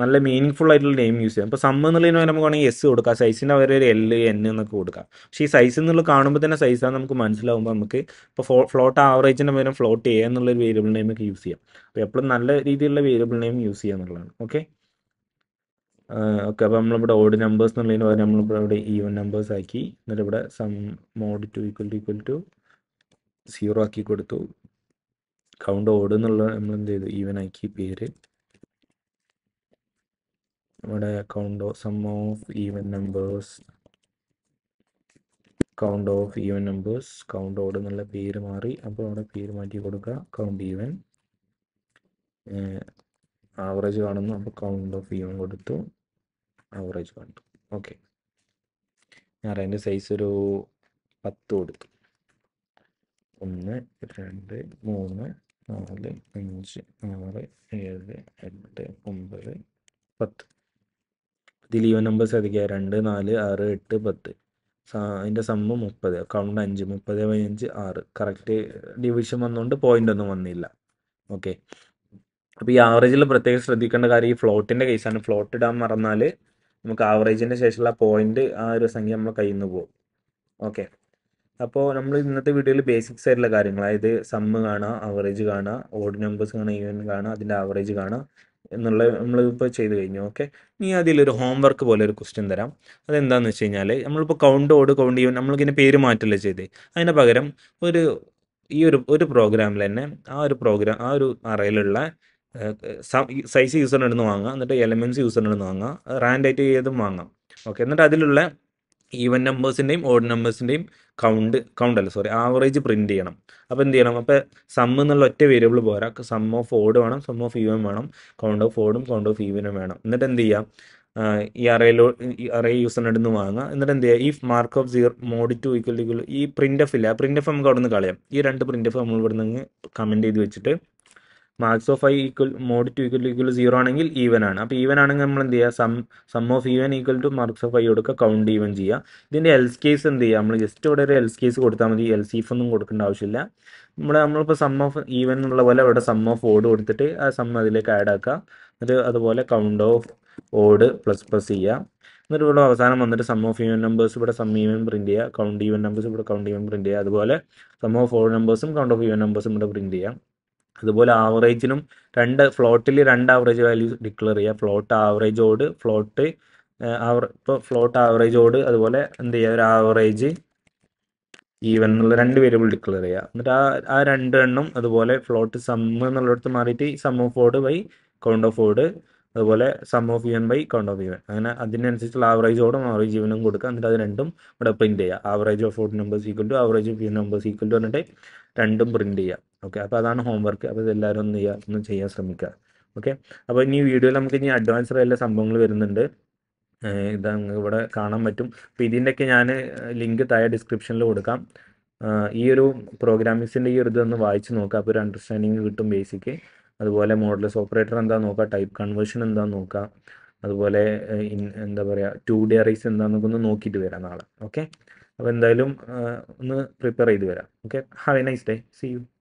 നല്ല മീനിങ് ഫുൾ ആയിട്ടുള്ള നെയിം യൂസ് ചെയ്യാം അപ്പോൾ സമ്മ എന്നുള്ളതിന് നമുക്ക് വേണമെങ്കിൽ എസ് കൊടുക്കാം സൈസിൻ്റെ അവരെ ഒരു എൽ എൻ എന്നൊക്കെ കൊടുക്കാം പക്ഷേ ഈ സൈസ് എന്നുള്ള കാണുമ്പോൾ തന്നെ സൈസാണ് നമുക്ക് മനസ്സിലാവുമ്പോൾ നമുക്ക് ഇപ്പോൾ ഫോ ഫ്ലോട്ട് ആവറേജിൻ്റെ പേരും ഫ്ലോട്ട് എ എന്നുള്ളൊരു വേരിയബിൾ നെയിം ഒക്കെ യൂസ് ചെയ്യാം അപ്പോൾ എപ്പോഴും നല്ല രീതിയിലുള്ള വേരിയബിൾ നെയിം യൂസ് ചെയ്യുക എന്നുള്ളതാണ് ഓക്കെ ഓക്കെ അപ്പോൾ നമ്മളിവിടെ ഓഡ് നമ്പേഴ്സ് എന്നുള്ളതിന് പകരം നമ്മളിവിടെ ഇവിടെ ഈവൻ നമ്പേഴ്സ് ആക്കി എന്നിട്ട് ഇവിടെ sum mod two equal to equal to zero ആക്കി കൊടുത്തു കൗണ്ട് ഓഡ് എന്നുള്ള നമ്മൾ എന്ത് ചെയ്തു ഈവൻ ആക്കി പേര് നമ്മുടെ count sum of even numbers count of even numbers count ഓട് എന്നുള്ള പേര് മാറി അപ്പോൾ അവിടെ പേര് മാറ്റി കൊടുക്കുക കൗണ്ട് ഈവൻ ആവറേജ് കാണുന്നു അപ്പോൾ കൗണ്ട് ഓഫ് ഈവൻ കൊടുത്തു ആവറേജ് കാണുന്നു ഓക്കെ ഞാൻ അതിൻ്റെ സൈസ് ഒരു പത്ത് കൊടുത്തു ഒന്ന് രണ്ട് മൂന്ന് നാല് അഞ്ച് ആറ് ഏഴ് എട്ട് ഇതിൽ ഈവൻ നമ്പർ ശ്രദ്ധിക്കുക രണ്ട് നാല് ആറ് എട്ട് പത്ത് അതിൻ്റെ സമ്മ മുപ്പത് കൗണ്ട് അഞ്ച് മുപ്പത് പതിനഞ്ച് ആറ് കറക്റ്റ് ഡിവിഷൻ വന്നുകൊണ്ട് പോയിന്റ് ഒന്നും വന്നില്ല ഓക്കെ അപ്പോൾ ഈ ആവറേജിൽ പ്രത്യേകം ശ്രദ്ധിക്കേണ്ട കാര്യം ഈ ഫ്ലോട്ടിൻ്റെ കേസാണ് ഫ്ലോട്ട് ഇടാൻ മറന്നാൽ നമുക്ക് ആവറേജിൻ്റെ ശേഷമുള്ള പോയിന്റ് ആ ഒരു സംഖ്യ നമ്മൾ കയ്യിൽ നിന്ന് പോകും ഓക്കെ അപ്പോൾ നമ്മൾ ഇന്നത്തെ വീഡിയോയിൽ ബേസിക്സ് ആയിട്ടുള്ള കാര്യങ്ങൾ അതായത് സമ്മ് കാണുക ആവറേജ് കാണുക ഓഡ് നമ്പേഴ്സ് കാണുക ഈവൻ കാണുക അതിൻ്റെ ആവറേജ് കാണുക എന്നുള്ള നമ്മളിപ്പോൾ ചെയ്ത് കഴിഞ്ഞു ഓക്കെ നീ അതിലൊരു ഹോംവർക്ക് പോലെ ഒരു ക്വസ്റ്റ്യൻ തരാം അതെന്താണെന്ന് വെച്ച് കഴിഞ്ഞാൽ നമ്മളിപ്പോൾ കൗണ്ട് ഓട് കൗണ്ട് ചെയ്യും നമ്മളിങ്ങനെ പേര് മാറ്റല്ലേ ചെയ്തേ അതിന് പകരം ഒരു ഈ ഒരു ഒരു പ്രോഗ്രാമിൽ തന്നെ ആ ഒരു പ്രോഗ്രാം ആ ഒരു അറയിലുള്ള സൈസ് യൂസറിൻ്റെ അടുത്ത് വാങ്ങാം എന്നിട്ട് എലമെൻസ് യൂസറിൻ്റെ അടുത്ത് വാങ്ങാം റാൻഡായിട്ട് ചെയ്തും വാങ്ങാം ഓക്കെ എന്നിട്ട് അതിലുള്ള ഈവൻ നമ്പേഴ്സിൻ്റെയും ഓഡ് നമ്പേഴ്സിൻ്റെയും കൗണ്ട് കൗണ്ട് അല്ല സോറി ആവറേജ് പ്രിൻറ്റ് ചെയ്യണം അപ്പോൾ എന്ത് ചെയ്യണം അപ്പോൾ സം എന്നുള്ള ഒറ്റ വേരിയബിൾ പോരാ സം ഓഫ് ഓഡ് വേണം സം ഓഫ് ഈവൻ വേണം കൗണ്ട് ഓഫ് ഓഡും കൗണ്ട് ഓഫ് ഈവനും വേണം എന്നിട്ട് എന്ത് ചെയ്യാം ഈ അറയിലോ ഈ അറേ യൂസറിനടുത്ത് നിന്ന് വാങ്ങുക എന്നിട്ട് എന്ത് ചെയ്യുക ഈ mark of zero mod two equal equal ഈ പ്രിൻ്റ് എഫ് ഇല്ല പ്രിൻ്റ് എഫ് നമുക്ക് അവിടെ നിന്ന് കളയാം ഈ രണ്ട് പ്രിൻ്റ് എഫ് നമ്മൾ ഇവിടെ നിന്ന് കമൻറ്റ് ചെയ്ത് വെച്ചിട്ട് marks of I equal mod two equal equal zero ആണെങ്കിൽ ഈവൻ ആണ് അപ്പോൾ ഈവൻ ആണെങ്കിൽ നമ്മൾ എന്ത് ചെയ്യുക sum sum of even equal to marks of I കൊടുക്കുക കൗണ്ട് ഈവൻ ചെയ്യുക ഇതിൻ്റെ എൽസ് കേസ് എന്ത് ചെയ്യുക നമ്മൾ ജസ്റ്റ് ഇവിടെ ഒരു എൽസ് കേസ് കൊടുത്താൽ മതി എൽ സീഫ് ഒന്നും കൊടുക്കേണ്ട ആവശ്യമില്ല നമ്മുടെ നമ്മളിപ്പോൾ സം ഓഫ് ഈവൻ എന്നുള്ള പോലെ ഇവിടെ സം ഓഫ് ഓഡ് കൊടുത്തിട്ട് ആ സം അതിലേക്ക് ആഡ് ആക്കുക എന്നിട്ട് അതുപോലെ count of odd plus plus ചെയ്യുക എന്നിട്ട് ഇവിടെ അവസാനം വന്നിട്ട് സം ഓഫ് ഈവൻ നമ്പേഴ്സ് ഇവിടെ സം ഈവൻ പ്രിന്റ് ചെയ്യുക കൗണ്ട് ഈവൻ നമ്പേഴ്സ് ഇവിടെ കൗണ്ട് ഈവൻ പ്രിന്റ് ചെയ്യുക അതുപോലെ സം ഓഫ് ഓൾ നമ്പേഴ്സും കൗണ്ട് ഓഫ് ഈവൻ നമ്പേഴ്സും ഇവിടെ പ്രിന്റ് ചെയ്യാം അതുപോലെ ആവറേജിനും രണ്ട് ഫ്ലോട്ടിൽ രണ്ട് ആവറേജ് വാല്യൂസ് ഡിക്ലെയർ ചെയ്യുക ഫ്ലോട്ട് ആവറേജോട് ഫ്ലോട്ട് ഇപ്പോൾ ഫ്ലോട്ട് ആവറേജോട് അതുപോലെ എന്ത് ചെയ്യുക ഒരു ആവറേജ് ഈവൻ എന്നുള്ള രണ്ട് വേരിയബിൾ ഡിക്ലെയർ ചെയ്യുക എന്നിട്ട് ആ ആ രണ്ടെണ്ണം അതുപോലെ ഫ്ലോട്ട് സം എന്നുള്ളിടത്ത് മാറിയിട്ട് sum of odd by count of odd അതുപോലെ sum of U N by count of U N അങ്ങനെ അതിനനുസരിച്ചുള്ള ഓടും ആവറേജ് ഇവനും കൊടുക്കുക എന്നിട്ട് അത് രണ്ടും ഇവിടെ പ്രിന്റ് ചെയ്യുക average of forty numbers equal to average of U numbers equal to പറഞ്ഞിട്ട് രണ്ടും പ്രിന്റ് ചെയ്യുക ഓക്കെ അപ്പോൾ അതാണ് ഹോംവർക്ക് അപ്പോൾ ഇതെല്ലാവരും ഒന്ന് ചെയ്യുക ഒന്ന് ചെയ്യാൻ ശ്രമിക്കുക ഓക്കെ അപ്പോൾ ഇനി വീഡിയോയിൽ നമുക്ക് ഇനി അഡ്വാൻസ് എല്ലാ സംഭവങ്ങൾ വരുന്നുണ്ട് ഇത് ഇവിടെ കാണാൻ പറ്റും അപ്പോൾ ഇതിൻ്റെയൊക്കെ ഞാൻ ലിങ്ക് തായ ഡിസ്ക്രിപ്ഷനിൽ കൊടുക്കാം ഈ ഒരു പ്രോഗ്രാമിങ്സിൻ്റെ ഈ ഒരു ഇതൊന്ന് വായിച്ച് നോക്കുക അപ്പോൾ ഒരു അണ്ടർസ്റ്റാൻഡിങ് കിട്ടും ബേസിക് അതുപോലെ മോഡലസ് ഓപ്പറേറ്റർ എന്താ നോക്കുക ടൈപ്പ് കൺവേർഷൻ എന്താ നോക്കുക അതുപോലെ എന്താ പറയുക ടു ഡി അറേസ് എന്താണെന്നൊക്കെ ഒന്ന് നോക്കിയിട്ട് വരാം നാളെ ഓക്കെ അപ്പോൾ എന്തായാലും ഒന്ന് പ്രിപ്പയർ ചെയ്ത് വരാം okay have a nice day see U